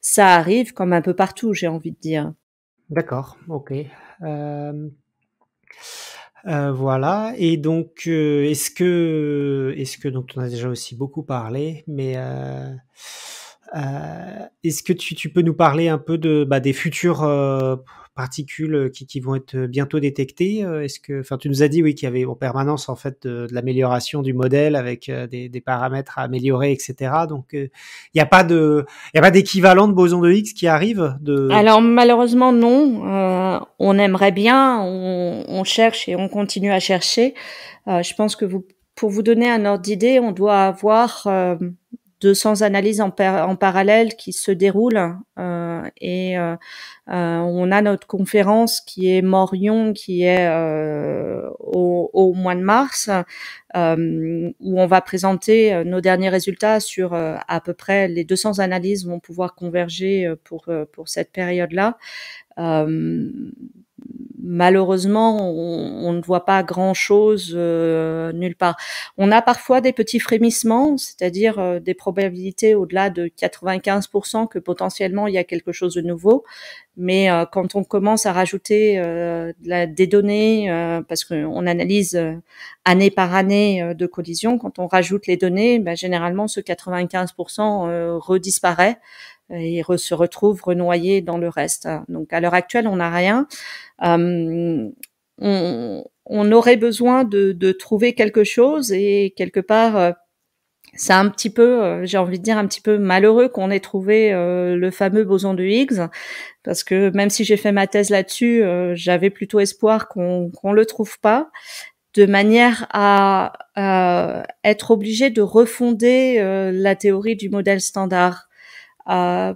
ça arrive comme un peu partout, j'ai envie de dire. D'accord, ok. Euh, voilà. Et donc, euh, est-ce que, est-ce que, donc, on a déjà aussi beaucoup parlé, mais euh, est-ce que tu, peux nous parler un peu de bah, des futurs particules euh, qui, vont être euh, bientôt détectées euh, Est-ce que, enfin, tu nous as dit oui qu'il y avait en permanence en fait de, l'amélioration du modèle avec des, paramètres à améliorer, etc. Donc, il n'y a pas de, il a pas d'équivalent de boson de X qui arrive de. Alors malheureusement non. on aimerait bien, on, cherche et on continue à chercher. je pense que vous, pour vous donner un ordre d'idée, on doit avoir 200 analyses en, parallèle qui se déroulent euh, et euh, euh, on a notre conférence qui est Morion qui est au, au, mois de mars où on va présenter nos derniers résultats sur à peu près les 200 analyses vont pouvoir converger pour pour cette période là malheureusement, on, ne voit pas grand-chose euh, nulle part. On a parfois des petits frémissements, c'est-à-dire euh, des probabilités au-delà de 95% que potentiellement il y a quelque chose de nouveau. Mais euh, quand on commence à rajouter des données, parce qu'on analyse année par année de collision, quand on rajoute les données, ben, généralement ce 95% redisparaît et se retrouvent renoyés dans le reste. Donc à l'heure actuelle, on n'a rien. Hum, on, aurait besoin de, trouver quelque chose et quelque part. Euh, c'est un petit peu, euh, j'ai envie de dire, un petit peu malheureux qu'on ait trouvé euh, le fameux boson de Higgs, parce que même si j'ai fait ma thèse là-dessus, j'avais plutôt espoir qu'on ne le trouve pas, de manière à, être obligé de refonder la théorie du modèle standard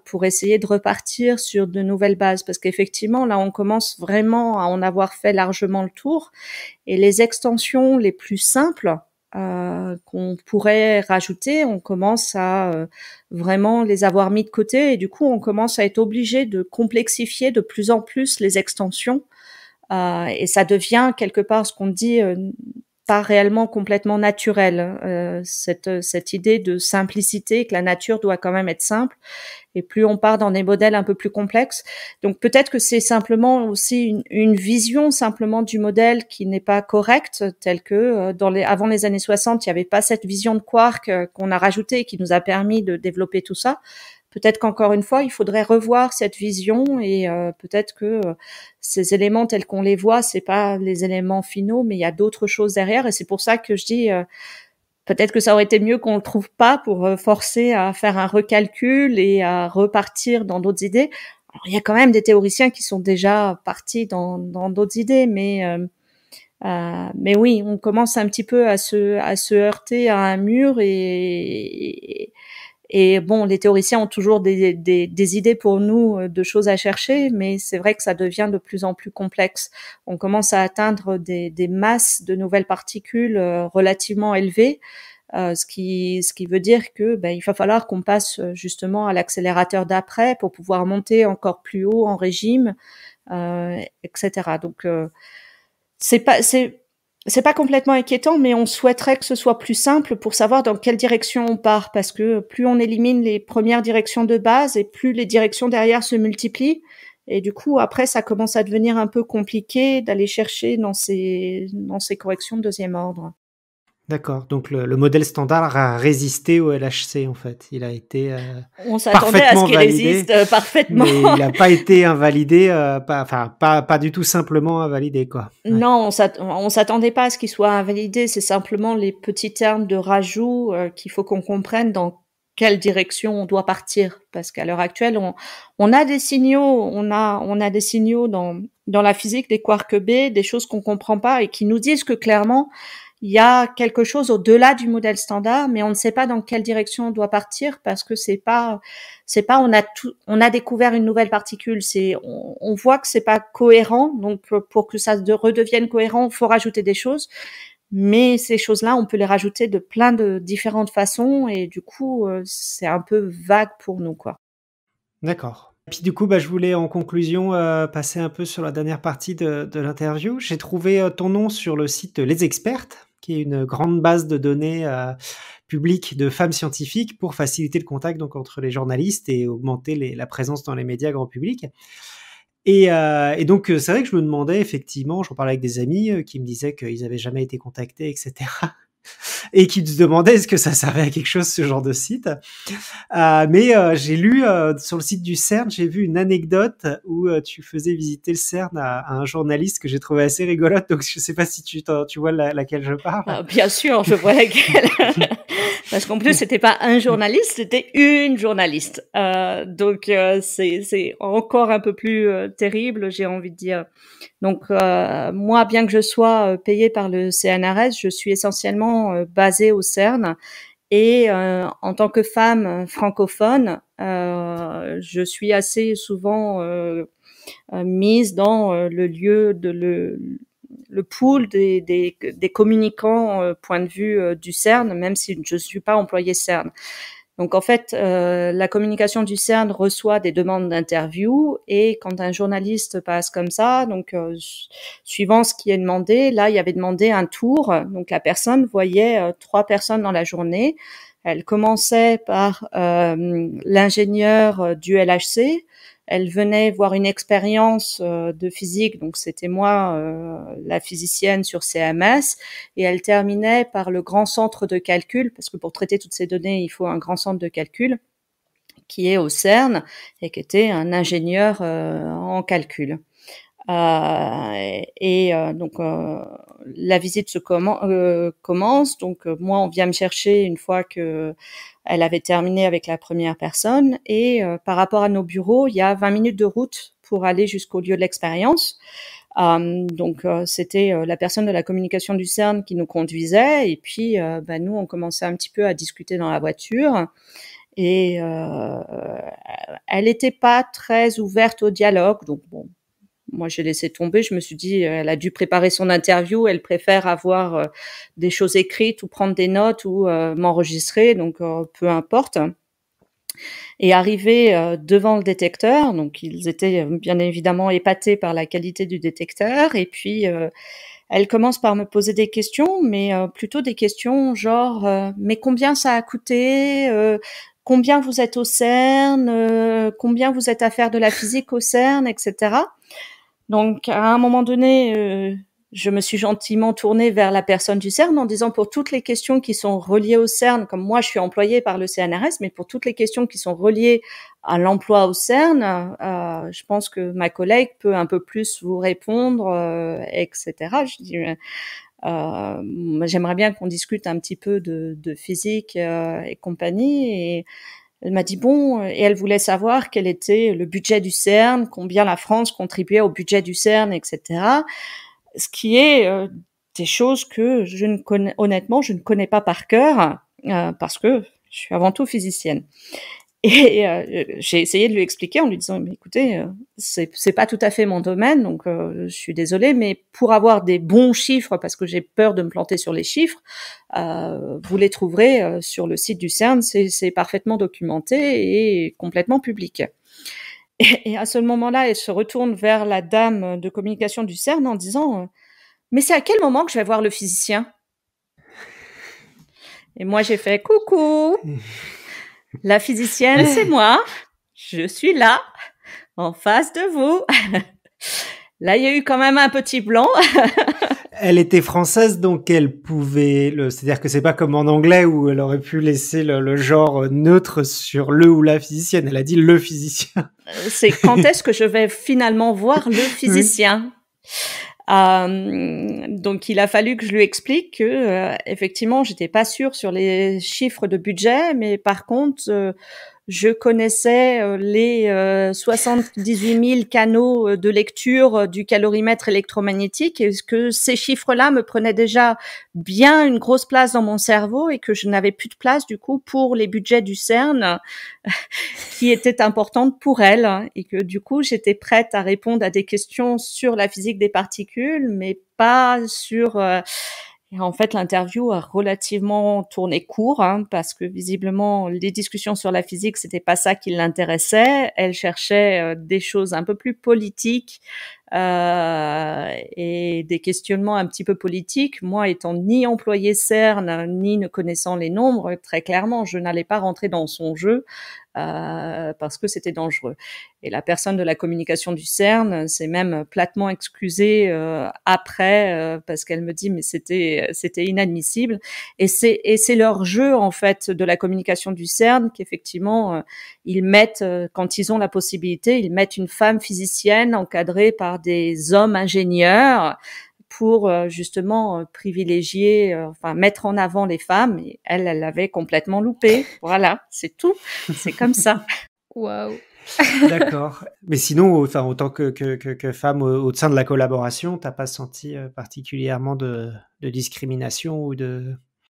pour essayer de repartir sur de nouvelles bases. Parce qu'effectivement, là, on commence vraiment à en avoir fait largement le tour. Et les extensions les plus simples, euh, qu'on pourrait rajouter, on commence à euh, vraiment les avoir mis de côté et du coup on commence à être obligé de complexifier de plus en plus les extensions euh, et ça devient quelque part ce qu'on dit pas réellement complètement naturel. Euh, cette, cette idée de simplicité, que la nature doit quand même être simple, et plus on part dans des modèles un peu plus complexes. Donc peut-être que c'est simplement aussi une, vision simplement du modèle qui n'est pas correcte, tel que euh, dans les, avant les années 60, il n'y avait pas cette vision de quark euh, qu'on a rajouté qui nous a permis de développer tout ça. Peut-être qu'encore une fois, il faudrait revoir cette vision et euh, peut-être que euh, ces éléments tels qu'on les voit, c'est pas les éléments finaux, mais il y a d'autres choses derrière. Et c'est pour ça que je dis. Euh, peut-être que ça aurait été mieux qu'on le trouve pas pour euh, forcer à faire un recalcul et à repartir dans d'autres idées. Alors, il y a quand même des théoriciens qui sont déjà partis dans d'autres idées, mais euh, mais oui, on commence un petit peu à se à se heurter à un mur et, et bon, les théoriciens ont toujours des, des, des idées pour nous euh, de choses à chercher, mais c'est vrai que ça devient de plus en plus complexe. On commence à atteindre des, des masses de nouvelles particules euh, relativement élevées. Euh, ce qui ce qui veut dire que ben, il va falloir qu'on passe justement à l'accélérateur d'après pour pouvoir monter encore plus haut en régime, euh, etc. Donc c'est pas c'est c'est pas complètement inquiétant, mais on souhaiterait que ce soit plus simple pour savoir dans quelle direction on part, parce que plus on élimine les premières directions de base et plus les directions derrière se multiplient. Et du coup, après, ça commence à devenir un peu compliqué d'aller chercher dans ces, dans ces corrections de deuxième ordre. D'accord. Donc le, modèle standard a résisté au LHC en fait. Il a été euh, on s'attendait à ce qu'il résiste euh, parfaitement. il n'a pas été invalidé, euh, pas, enfin pas, pas du tout simplement invalidé quoi. Non, on s'attendait pas à ce qu'il soit invalidé. C'est simplement les petits termes de rajout qu'il faut qu'on comprenne dans quelle direction on doit partir parce qu'à l'heure actuelle on, on, a des signaux on a on a des signaux dans dans la physique des quarks B des choses qu'on comprend pas et qui nous disent que clairement il y a quelque chose au-delà du modèle standard, mais on ne sait pas dans quelle direction on doit partir parce que c'est pas, c'est pas, on a tout, on a découvert une nouvelle particule. C'est, on, voit que c'est pas cohérent. Donc, pour que ça redevienne cohérent, faut rajouter des choses. Mais ces choses-là, on peut les rajouter de plein de différentes façons et du coup, euh, c'est un peu vague pour nous, quoi. D'accord. Puis du coup, bah, je voulais en conclusion euh, passer un peu sur la dernière partie de, l'interview. J'ai trouvé euh, ton nom sur le site Les Expertes, qui est une grande base de données euh, publique de femmes scientifiques pour faciliter le contact donc, entre les journalistes et augmenter la présence dans les médias grand public. Et, euh, et, donc, euh, c'est vrai que je me demandais, effectivement, j'en parlais avec des amis qui me disaient qu'ils n'avaient jamais été contactés, etc. et qui te demandaient est-ce que ça servait à quelque chose ce genre de site. Euh, mais euh, j'ai lu euh, sur le site du CERN, j'ai vu une anecdote où tu faisais visiter le CERN à, un journaliste que j'ai trouvé assez rigolote. Donc je ne sais pas si tu, tu vois laquelle je parle. Ah, bien sûr, je vois laquelle. Parce qu'en plus, c'était pas un journaliste, c'était une journaliste. Euh, donc, euh, c'est encore un peu plus euh, terrible, j'ai envie de dire. Donc, euh, moi, bien que je sois payée par le CNRS, je suis essentiellement basée au CERN. Et en tant que femme francophone, je suis assez souvent mise dans le lieu de le le pool des, des, des communicants euh, point de vue euh, du CERN, même si je ne suis pas employé CERN. Donc en fait, euh, la communication du CERN reçoit des demandes d'interview et quand un journaliste passe comme ça, donc suivant ce qui est demandé, là il y avait demandé un tour. Donc la personne voyait trois personnes dans la journée. Elle commençait par l'ingénieur du LHC, elle venait voir une expérience euh, de physique, donc c'était moi, euh, la physicienne sur CMS, et elle terminait par le grand centre de calcul, parce que pour traiter toutes ces données, il faut un grand centre de calcul, qui est au CERN, et qui était un ingénieur euh, en calcul. Euh, et euh, donc euh, la visite se commence. Donc moi, on vient me chercher une fois que elle avait terminé avec la première personne. Et par rapport à nos bureaux, il y a 20 minutes de route pour aller jusqu'au lieu de l'expérience. donc c'était la personne de la communication du CERN qui nous conduisait. Et puis bah, nous, on commençait un petit peu à discuter dans la voiture et elle n'était pas très ouverte au dialogue. Donc bon, moi j'ai laissé tomber. Je me suis dit, euh, elle a dû préparer son interview. Elle préfère avoir euh, des choses écrites ou prendre des notes ou euh, m'enregistrer. Donc peu importe. Et arriver devant le détecteur, donc ils étaient bien évidemment épatés par la qualité du détecteur. Et puis elle commence par me poser des questions, mais plutôt des questions genre mais combien ça a coûté combien vous êtes au CERN, combien vous êtes à faire de la physique au CERN, etc. Donc à un moment donné, euh, je me suis gentiment tournée vers la personne du CERN en disant pour toutes les questions qui sont reliées au CERN, comme moi je suis employée par le CNRS, mais pour toutes les questions qui sont reliées à l'emploi au CERN, euh, je pense que ma collègue peut un peu plus vous répondre, euh, etc. Je dis, j'aimerais bien qu'on discute un petit peu de, de physique et compagnie et elle m'a dit bon, euh, et elle voulait savoir quel était le budget du CERN, combien la France contribuait au budget du CERN, etc. Ce qui est euh, des choses que je ne connais, honnêtement, je ne connais pas par cœur, euh, parce que je suis avant tout physicienne. Et euh, j'ai essayé de lui expliquer en lui disant, mais écoutez, euh, ce c'est pas tout à fait mon domaine, donc euh, je suis désolée, mais pour avoir des bons chiffres, parce que j'ai peur de me planter sur les chiffres, vous les trouverez sur le site du CERN, c'est parfaitement documenté et complètement public. et à ce moment-là, elle se retourne vers la dame de communication du CERN en disant, mais c'est à quel moment que je vais voir le physicien Et moi, j'ai fait, coucou La physicienne, c'est moi. Je suis là, en face de vous. Là, il y a eu quand même un petit blanc. elle était française, donc elle pouvait. Le... C'est-à-dire que c'est pas comme en anglais où elle aurait pu laisser le, genre neutre sur le ou la physicienne. Elle a dit le physicien. Euh, c'est quand est-ce que je vais finalement voir le physicien euh, donc il a fallu que je lui explique que euh, effectivement j'étais pas sûre sur les chiffres de budget, mais par contre euh, je connaissais euh, les 78 euh, 000 canaux euh, de lecture du calorimètre électromagnétique et que ces chiffres-là me prenaient déjà bien une grosse place dans mon cerveau et que je n'avais plus de place du coup pour les budgets du CERN qui étaient importantes pour elle hein, et que du coup j'étais prête à répondre à des questions sur la physique des particules mais pas sur en fait, l'interview a relativement tourné court hein, parce que visiblement, les discussions sur la physique, c'était pas ça qui l'intéressait. Elle cherchait euh, des choses un peu plus politiques euh, et des questionnements un petit peu politiques. Moi, étant ni employé CERN ni ne connaissant les nombres très clairement, je n'allais pas rentrer dans son jeu. Euh, parce que c'était dangereux. Et la personne de la communication du CERN s'est même platement excusée euh, après euh, parce qu'elle me dit mais c'était c'était inadmissible. Et c'est et c'est leur jeu en fait de la communication du CERN qu'effectivement ils mettent quand ils ont la possibilité ils mettent une femme physicienne encadrée par des hommes ingénieurs pour euh, justement euh, privilégier, euh, enfin mettre en avant les femmes. Et elle, elle l'avait complètement loupé. Voilà, c'est tout. C'est comme ça. Waouh. D'accord. Mais sinon, enfin, autant que, que, que, femme au, sein de la collaboration, t'as pas senti particulièrement de, de discrimination ou de.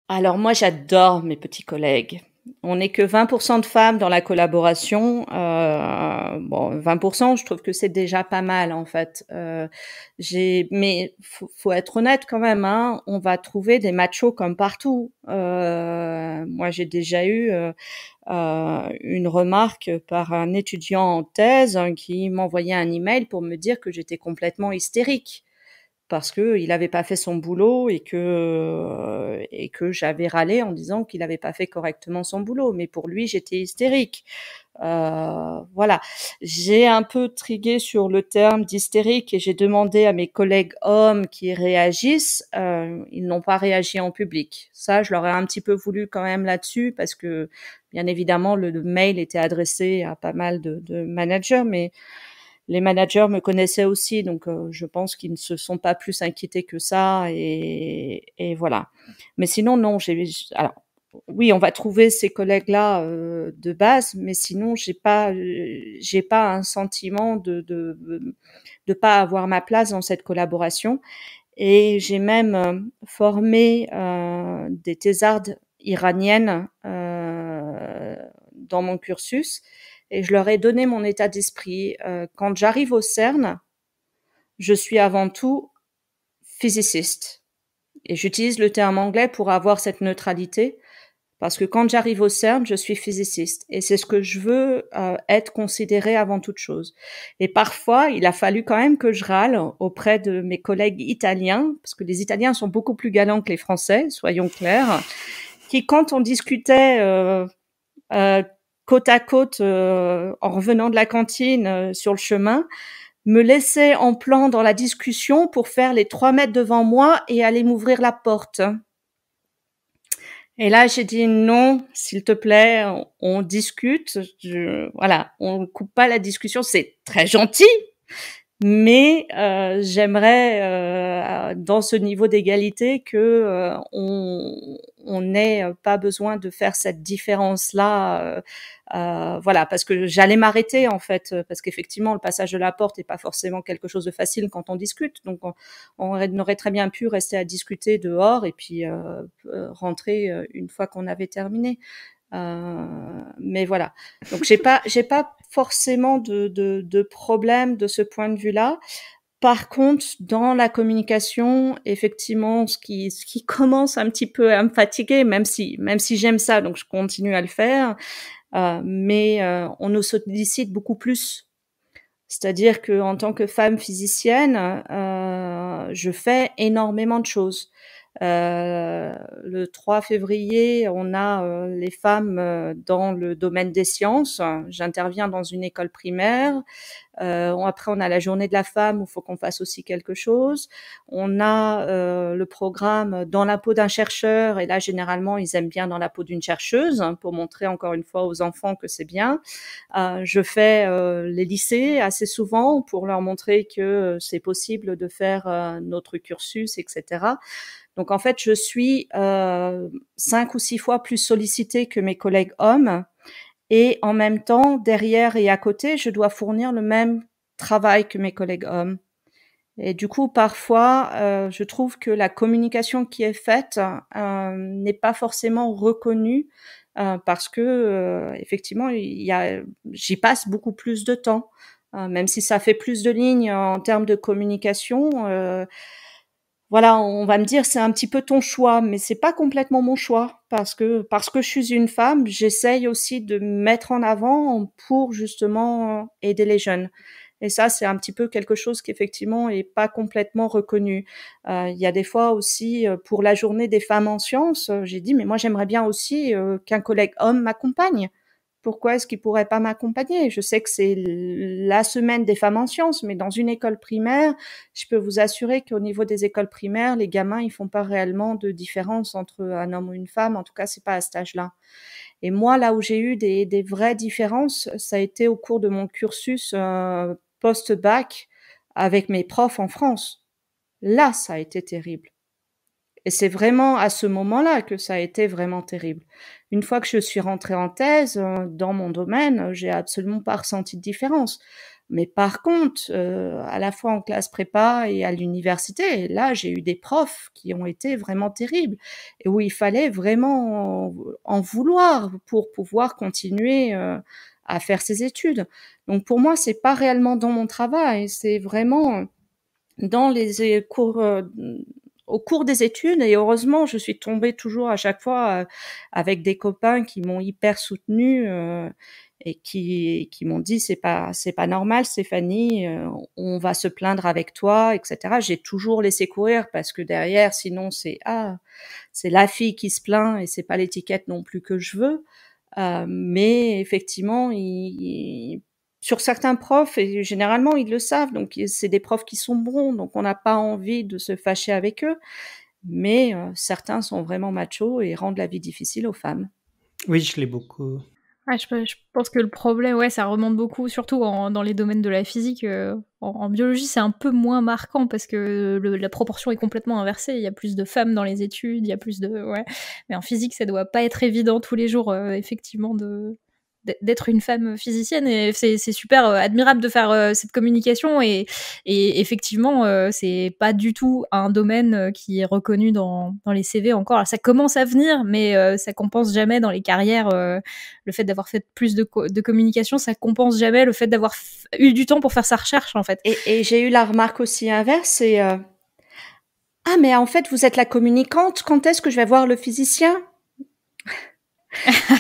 Alors moi, j'adore mes petits collègues on n'est que 20% de femmes dans la collaboration. Euh, bon, 20%, je trouve que c'est déjà pas mal en fait. Euh, mais faut, faut, être honnête quand même. Hein, on va trouver des machos comme partout. Euh, moi, j'ai déjà eu une remarque par un étudiant en thèse hein, qui m'envoyait un email pour me dire que j'étais complètement hystérique parce il n'avait pas fait son boulot et que, euh, et que j'avais râlé en disant qu'il n'avait pas fait correctement son boulot. Mais pour lui, j'étais hystérique. Euh, voilà. J'ai un peu trigué sur le terme d'hystérique et j'ai demandé à mes collègues hommes qui réagissent. Euh, ils n'ont pas réagi en public. Ça, je leur ai un petit peu voulu quand même là-dessus parce que, bien évidemment, le, mail était adressé à pas mal de, de managers, mais les managers me connaissaient aussi, donc euh, je pense qu'ils ne se sont pas plus inquiétés que ça. Et, et voilà. Mais sinon, non, j'ai. Alors, oui, on va trouver ces collègues-là euh, de base, mais sinon, j'ai pas, euh, j'ai pas un sentiment de, de, de pas avoir ma place dans cette collaboration. Et j'ai même formé euh, des thésardes iraniennes dans mon cursus et je leur ai donné mon état d'esprit. Euh, quand j'arrive au CERN, je suis avant tout physiciste. Et j'utilise le terme anglais pour avoir cette neutralité, parce que quand j'arrive au CERN, je suis physiciste. Et c'est ce que je veux euh, être considéré avant toute chose. Et parfois, il a fallu quand même que je râle auprès de mes collègues italiens, parce que les Italiens sont beaucoup plus galants que les Français, soyons clairs, qui quand on discutait... Euh, euh, côte à côte euh, en revenant de la cantine euh, sur le chemin, me laissait en plan dans la discussion pour faire les trois mètres devant moi et aller m'ouvrir la porte. Et là, j'ai dit non, s'il te plaît, on, discute. Je, voilà, on ne coupe pas la discussion. C'est très gentil, mais euh, j'aimerais, dans ce niveau d'égalité, que on n'ait pas besoin de faire cette différence-là euh, voilà, parce que j'allais m'arrêter en fait, euh, parce qu'effectivement le passage de la porte n'est pas forcément quelque chose de facile quand on discute. Donc on, on aurait très bien pu rester à discuter dehors et puis euh, rentrer une fois qu'on avait terminé. mais voilà. Donc j'ai pas j'ai pas forcément de, de, de, problème de ce point de vue-là. Par contre, dans la communication, effectivement, ce qui, ce qui commence un petit peu à me fatiguer, même si, même si j'aime ça, donc je continue à le faire, euh, mais euh, on nous sollicite beaucoup plus. C'est-à-dire que en tant que femme physicienne, euh, je fais énormément de choses. Euh, le 3 février, on a euh, les femmes euh, dans le domaine des sciences. J'interviens dans une école primaire. après, on a la journée de la femme où il faut qu'on fasse aussi quelque chose. On a le programme dans la peau d'un chercheur. Et là, généralement, ils aiment bien dans la peau d'une chercheuse hein, pour montrer encore une fois aux enfants que c'est bien. je fais les lycées assez souvent pour leur montrer que c'est possible de faire notre cursus, etc. Donc en fait, je suis euh, cinq ou six fois plus sollicitée que mes collègues hommes, et en même temps, derrière et à côté, je dois fournir le même travail que mes collègues hommes. Et du coup, parfois, euh, je trouve que la communication qui est faite euh, n'est pas forcément reconnue parce que, effectivement, il j'y passe beaucoup plus de temps, même si ça fait plus de lignes en termes de communication voilà, on va me dire c'est un petit peu ton choix, mais c'est pas complètement mon choix parce que parce que je suis une femme, j'essaye aussi de mettre en avant pour justement aider les jeunes. Et ça, c'est un petit peu quelque chose qui effectivement est pas complètement reconnu. Euh, il y a des fois aussi euh, pour la journée des femmes en sciences, j'ai dit mais moi j'aimerais bien aussi euh, qu'un collègue homme m'accompagne pourquoi est-ce qu'ils pourraient pas m'accompagner Je sais que c'est la semaine des femmes en sciences, mais dans une école primaire, je peux vous assurer qu'au niveau des écoles primaires, les gamins, ils font pas réellement de différence entre un homme ou une femme. En tout cas, c'est pas à cet âge-là. Et moi, là où j'ai eu des, vraies différences, ça a été au cours de mon cursus euh, post-bac avec mes profs en France. Là, ça a été terrible. Et c'est vraiment à ce moment-là que ça a été vraiment terrible. Une fois que je suis rentrée en thèse euh, dans mon domaine, euh, j'ai absolument pas ressenti de différence. Mais par contre, euh, à la fois en classe prépa et à l'université, là, j'ai eu des profs qui ont été vraiment terribles et où il fallait vraiment en, vouloir pour pouvoir continuer à faire ses études. Donc pour moi, c'est pas réellement dans mon travail, c'est vraiment dans les cours au cours des études et heureusement je suis tombée toujours à chaque fois euh, avec des copains qui m'ont hyper soutenue euh, et qui qui m'ont dit c'est pas c'est pas normal Stéphanie euh, on va se plaindre avec toi etc j'ai toujours laissé courir parce que derrière sinon c'est ah c'est la fille qui se plaint et c'est pas l'étiquette non plus que je veux mais effectivement il, il, sur certains profs, et généralement ils le savent, donc c'est des profs qui sont bons, donc on n'a pas envie de se fâcher avec eux, mais euh, certains sont vraiment machos et rendent la vie difficile aux femmes. Oui, je l'ai beaucoup. je, pense que le problème, ouais, ça remonte beaucoup, surtout dans les domaines de la physique. Euh, en, biologie, c'est un peu moins marquant parce que la proportion est complètement inversée. Il y a plus de femmes dans les études, il y a plus de, Mais en physique, ça doit pas être évident tous les jours, euh, effectivement, de d'être une femme physicienne et c'est super euh, admirable de faire euh, cette communication et, et effectivement euh, c'est pas du tout un domaine qui est reconnu dans, les CV encore. ça commence à venir mais ça compense jamais dans les carrières le fait d'avoir fait plus de, communication, ça compense jamais le fait d'avoir eu du temps pour faire sa recherche en fait. Et, j'ai eu la remarque aussi inverse et ah mais en fait vous êtes la communicante, quand est-ce que je vais voir le physicien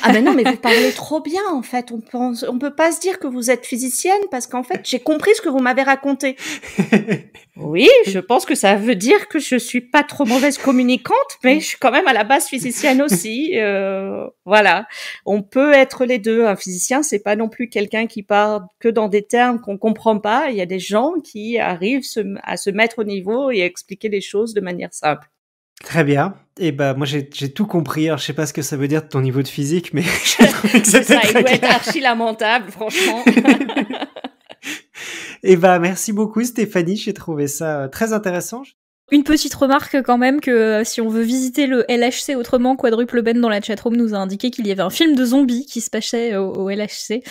ah ben non, mais vous parlez trop bien en fait. On pense, on peut pas se dire que vous êtes physicienne parce qu'en fait j'ai compris ce que vous m'avez raconté. oui, je pense que ça veut dire que je suis pas trop mauvaise communicante, mais je suis quand même à la base physicienne aussi. Euh, voilà, on peut être les deux. Un physicien, c'est pas non plus quelqu'un qui parle que dans des termes qu'on comprend pas. Il y a des gens qui arrivent à se mettre au niveau et à expliquer les choses de manière simple. Très bien. Et eh ben moi j'ai tout compris. Alors je sais pas ce que ça veut dire de ton niveau de physique, mais j'ai trouvé que archi lamentable, franchement. Et eh ben merci beaucoup Stéphanie. J'ai trouvé ça euh, très intéressant. Une petite remarque quand même que euh, si on veut visiter le LHC autrement, Quadruple Ben dans la chatroom nous a indiqué qu'il y avait un film de zombies qui se passait euh, au, LHC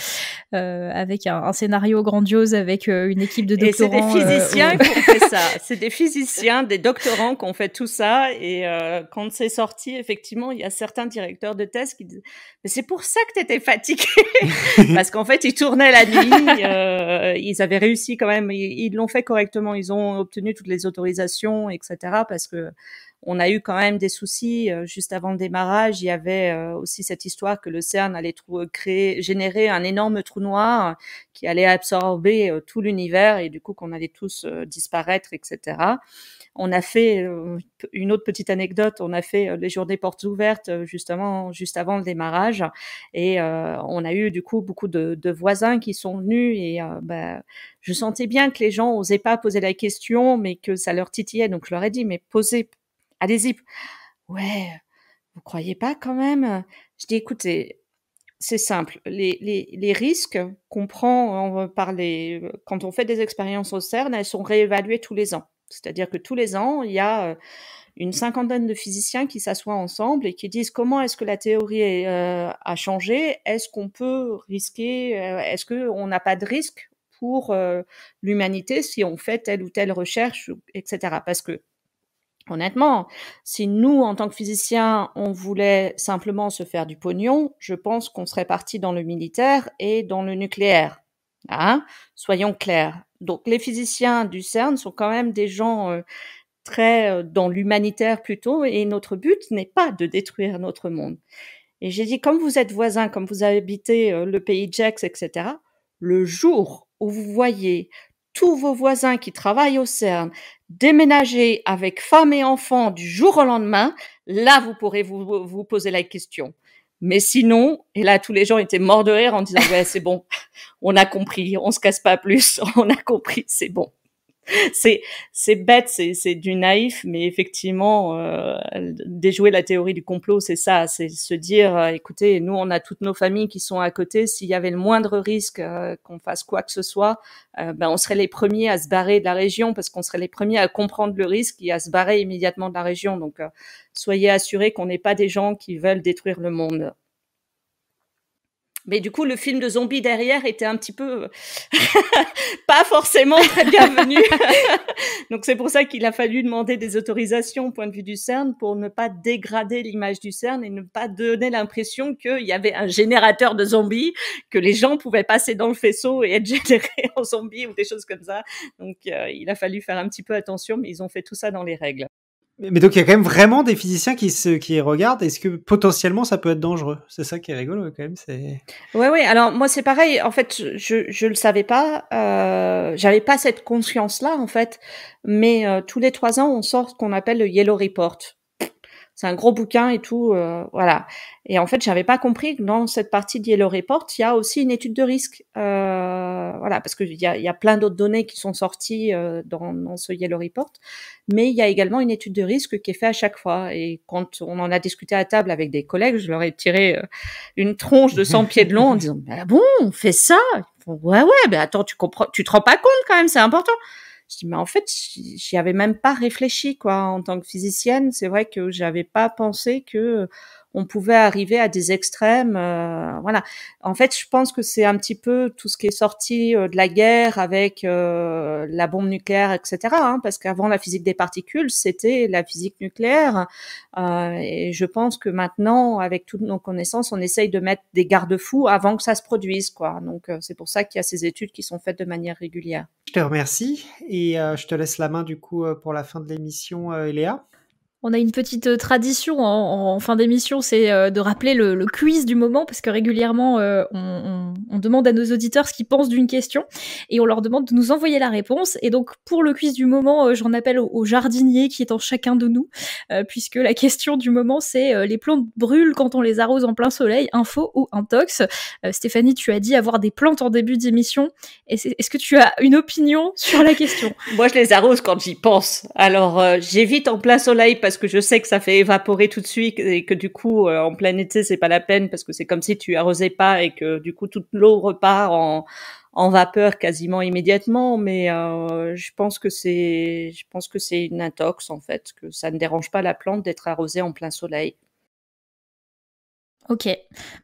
euh, avec un, scénario grandiose avec euh, une équipe de doctorants. c'est des physiciens qui ont fait ça. C'est des physiciens, des doctorants qui ont fait tout ça. Et quand c'est sorti, effectivement, il y a certains directeurs de thèse qui disent "Mais c'est pour ça que t'étais fatigué parce qu'en fait ils tournaient la nuit. ils avaient réussi quand même. ils l'ont fait correctement. Ils ont obtenu toutes les autorisations." etc. Parce que on a eu quand même des soucis euh, juste avant le démarrage. Il y avait euh, aussi cette histoire que le CERN allait euh, créer, générer un énorme trou noir qui allait absorber tout l'univers et du coup qu'on allait tous disparaître, etc. On a fait une autre petite anecdote. On a fait les journées portes ouvertes justement juste avant le démarrage et on a eu du coup beaucoup de, voisins qui sont venus et bah, je sentais bien que les gens n'osaient pas poser la question, mais que ça leur titillait. Donc je leur ai dit mais posez allez-y. Ouais, vous croyez pas quand même Je dis, écoutez, c'est simple. Les, risques qu'on prend par les, quand on fait des expériences au CERN, elles sont réévaluées tous les ans. C'est-à-dire que tous les ans, il y a euh, une cinquantaine de physiciens qui s'assoient ensemble et qui disent comment est-ce que la théorie euh, a changé, est-ce qu'on peut risquer, euh, est-ce qu'on n'a pas de risque pour l'humanité si on fait telle ou telle recherche, etc. Parce que Honnêtement, si nous, en tant que physiciens, on voulait simplement se faire du pognon, je pense qu'on serait parti dans le militaire et dans le nucléaire. Hein Soyons clairs. Donc les physiciens du CERN sont quand même des gens euh, très euh, dans l'humanitaire plutôt, et notre but n'est pas de détruire notre monde. Et j'ai dit, comme vous êtes voisins, comme vous habitez euh, le pays Jex, etc., le jour où vous voyez tous vos voisins qui travaillent au CERN, déménager avec femme et enfants du jour au lendemain, là, vous pourrez vous, vous poser la question. Mais sinon, et là, tous les gens étaient morts de rire en disant, ouais, c'est bon, on a compris, on se casse pas plus, on a compris, c'est bon. c'est c'est bête, c'est c'est du naïf, mais effectivement, euh, déjouer la théorie du complot, c'est ça, c'est se dire, euh, écoutez, nous on a toutes nos familles qui sont à côté. S'il y avait le moindre risque euh, qu'on fasse quoi que ce soit, ben on serait les premiers à se barrer de la région parce qu'on serait les premiers à comprendre le risque et à se barrer immédiatement de la région. Donc soyez assurés qu'on n'est pas des gens qui veulent détruire le monde. Mais du coup, le film de zombies derrière était un petit peu euh, pas forcément très bienvenu. Donc c'est pour ça qu'il a fallu demander des autorisations au point de vue du CERN pour ne pas dégrader l'image du CERN et ne pas donner l'impression qu'il y avait un générateur de zombies, que les gens pouvaient passer dans le faisceau et être générés en zombies ou des choses comme ça. Donc euh, il a fallu faire un petit peu attention, mais ils ont fait tout ça dans les règles. Mais donc il y a quand même vraiment des physiciens qui se qui regardent. Est-ce que potentiellement ça peut être dangereux C'est ça qui est rigolo quand même. C'est. Ouais ouais. Alors moi c'est pareil. En fait je je le savais pas. Euh, J'avais pas cette conscience là en fait. Mais euh, tous les trois ans on sort ce qu'on appelle le Yellow Report un gros bouquin et tout, euh, voilà. Et en fait, j'avais pas compris que dans cette partie de Yellow Report, il y a aussi une étude de risque, euh, voilà, parce qu'il y a, y a plein d'autres données qui sont sorties euh, dans, ce Yellow Report, mais il y a également une étude de risque qui est faite à chaque fois. Et quand on en a discuté à table avec des collègues, je leur ai tiré une tronche de 100 pieds de long en disant, bah bon, on fait ça. ouais, ouais, mais attends, tu comprends, tu te rends pas compte quand même, c'est important. Je dis, mais en fait, j'y avais même pas réfléchi, quoi. En tant que physicienne, c'est vrai que j'avais pas pensé que on pouvait arriver à des extrêmes. Euh, voilà. En fait, je pense que c'est un petit peu tout ce qui est sorti euh, de la guerre avec euh, la bombe nucléaire, etc. Hein, parce qu'avant la physique des particules, c'était la physique nucléaire. et je pense que maintenant, avec toutes nos connaissances, on essaye de mettre des garde-fous avant que ça se produise, quoi. Donc c'est pour ça qu'il y a ces études qui sont faites de manière régulière. Je te remercie et je te laisse la main du coup pour la fin de l'émission, Eléa on a une petite euh, tradition en, fin d'émission, c'est euh, de rappeler le, quiz du moment, parce que régulièrement, euh, on, demande à nos auditeurs ce qu'ils pensent d'une question, et on leur demande de nous envoyer la réponse. Et donc, pour le quiz du moment, j'en appelle au, jardinier qui est en chacun de nous, puisque la question du moment, c'est les plantes brûlent quand on les arrose en plein soleil, info ou un tox Stéphanie, tu as dit avoir des plantes en début d'émission. Est-ce que tu as une opinion sur la question Moi, je les arrose quand j'y pense. Alors, j'évite en plein soleil parce parce que je sais que ça fait évaporer tout de suite et que du coup euh, en plein été c'est pas la peine parce que c'est comme si tu arrosais pas et que du coup toute l'eau repart en, en vapeur quasiment immédiatement. Mais euh, je pense que c'est je pense que c'est une intox en fait que ça ne dérange pas la plante d'être arrosée en plein soleil. Ok.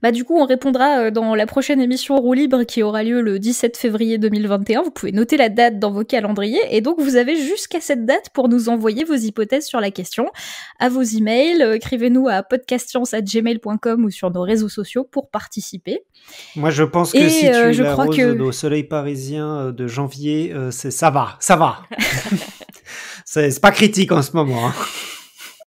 Bah du coup, on répondra euh, dans la prochaine émission Roue Libre qui aura lieu le 17 février 2021. Vous pouvez noter la date dans vos calendriers et donc vous avez jusqu'à cette date pour nous envoyer vos hypothèses sur la question à vos emails. Euh, écrivez-nous à podcastscience@gmail.com ou sur nos réseaux sociaux pour participer. Moi, je pense que si euh, tu es je la soleil parisien de janvier, c'est ça va, ça va. c'est pas critique en ce moment. Hein.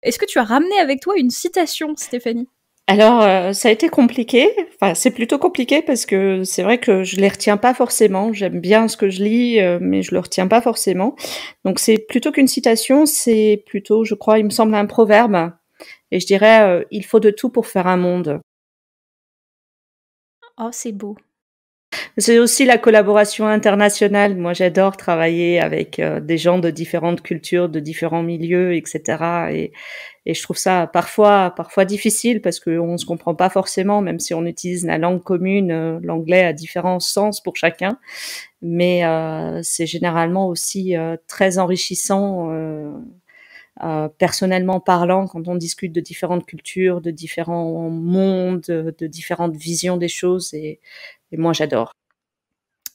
Est-ce que tu as ramené avec toi une citation, Stéphanie alors, euh, ça a été compliqué. Enfin, c'est plutôt compliqué parce que c'est vrai que je les retiens pas forcément. J'aime bien ce que je lis, euh, mais je le retiens pas forcément. Donc, c'est plutôt qu'une citation, c'est plutôt, je crois, il me semble un proverbe. Et je dirais, euh, il faut de tout pour faire un monde. Oh, c'est beau. C'est aussi la collaboration internationale. Moi, j'adore travailler avec euh, des gens de différentes cultures, de différents milieux, etc. Et, je trouve ça parfois, parfois difficile parce qu'on ne se comprend pas forcément, même si on utilise la langue commune, euh, l'anglais a différents sens pour chacun. Mais euh, c'est généralement aussi très enrichissant. personnellement parlant, quand on discute de différentes cultures, de différents mondes, de différentes visions des choses, et et moi, j'adore.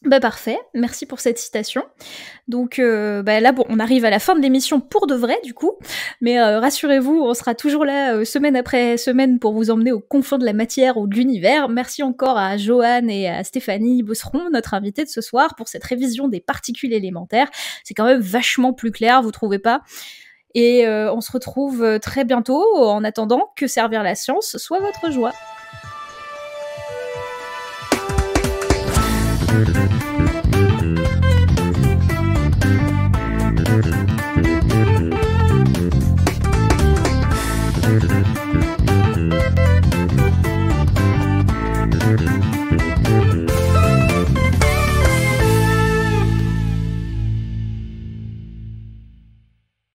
Bah parfait, merci pour cette citation. Donc euh, bah, là, bon, on arrive à la fin de l'émission pour de vrai, du coup. Mais euh, rassurez-vous, on sera toujours là euh, semaine après semaine pour vous emmener aux confins de la matière ou de l'univers. Merci encore à Johan et à Stéphanie Bosseron, notre invitée de ce soir, pour cette révision des particules élémentaires. C'est quand même vachement plus clair, vous trouvez pas Et on se retrouve très bientôt. En attendant, que servir la science soit votre joie. Thank you.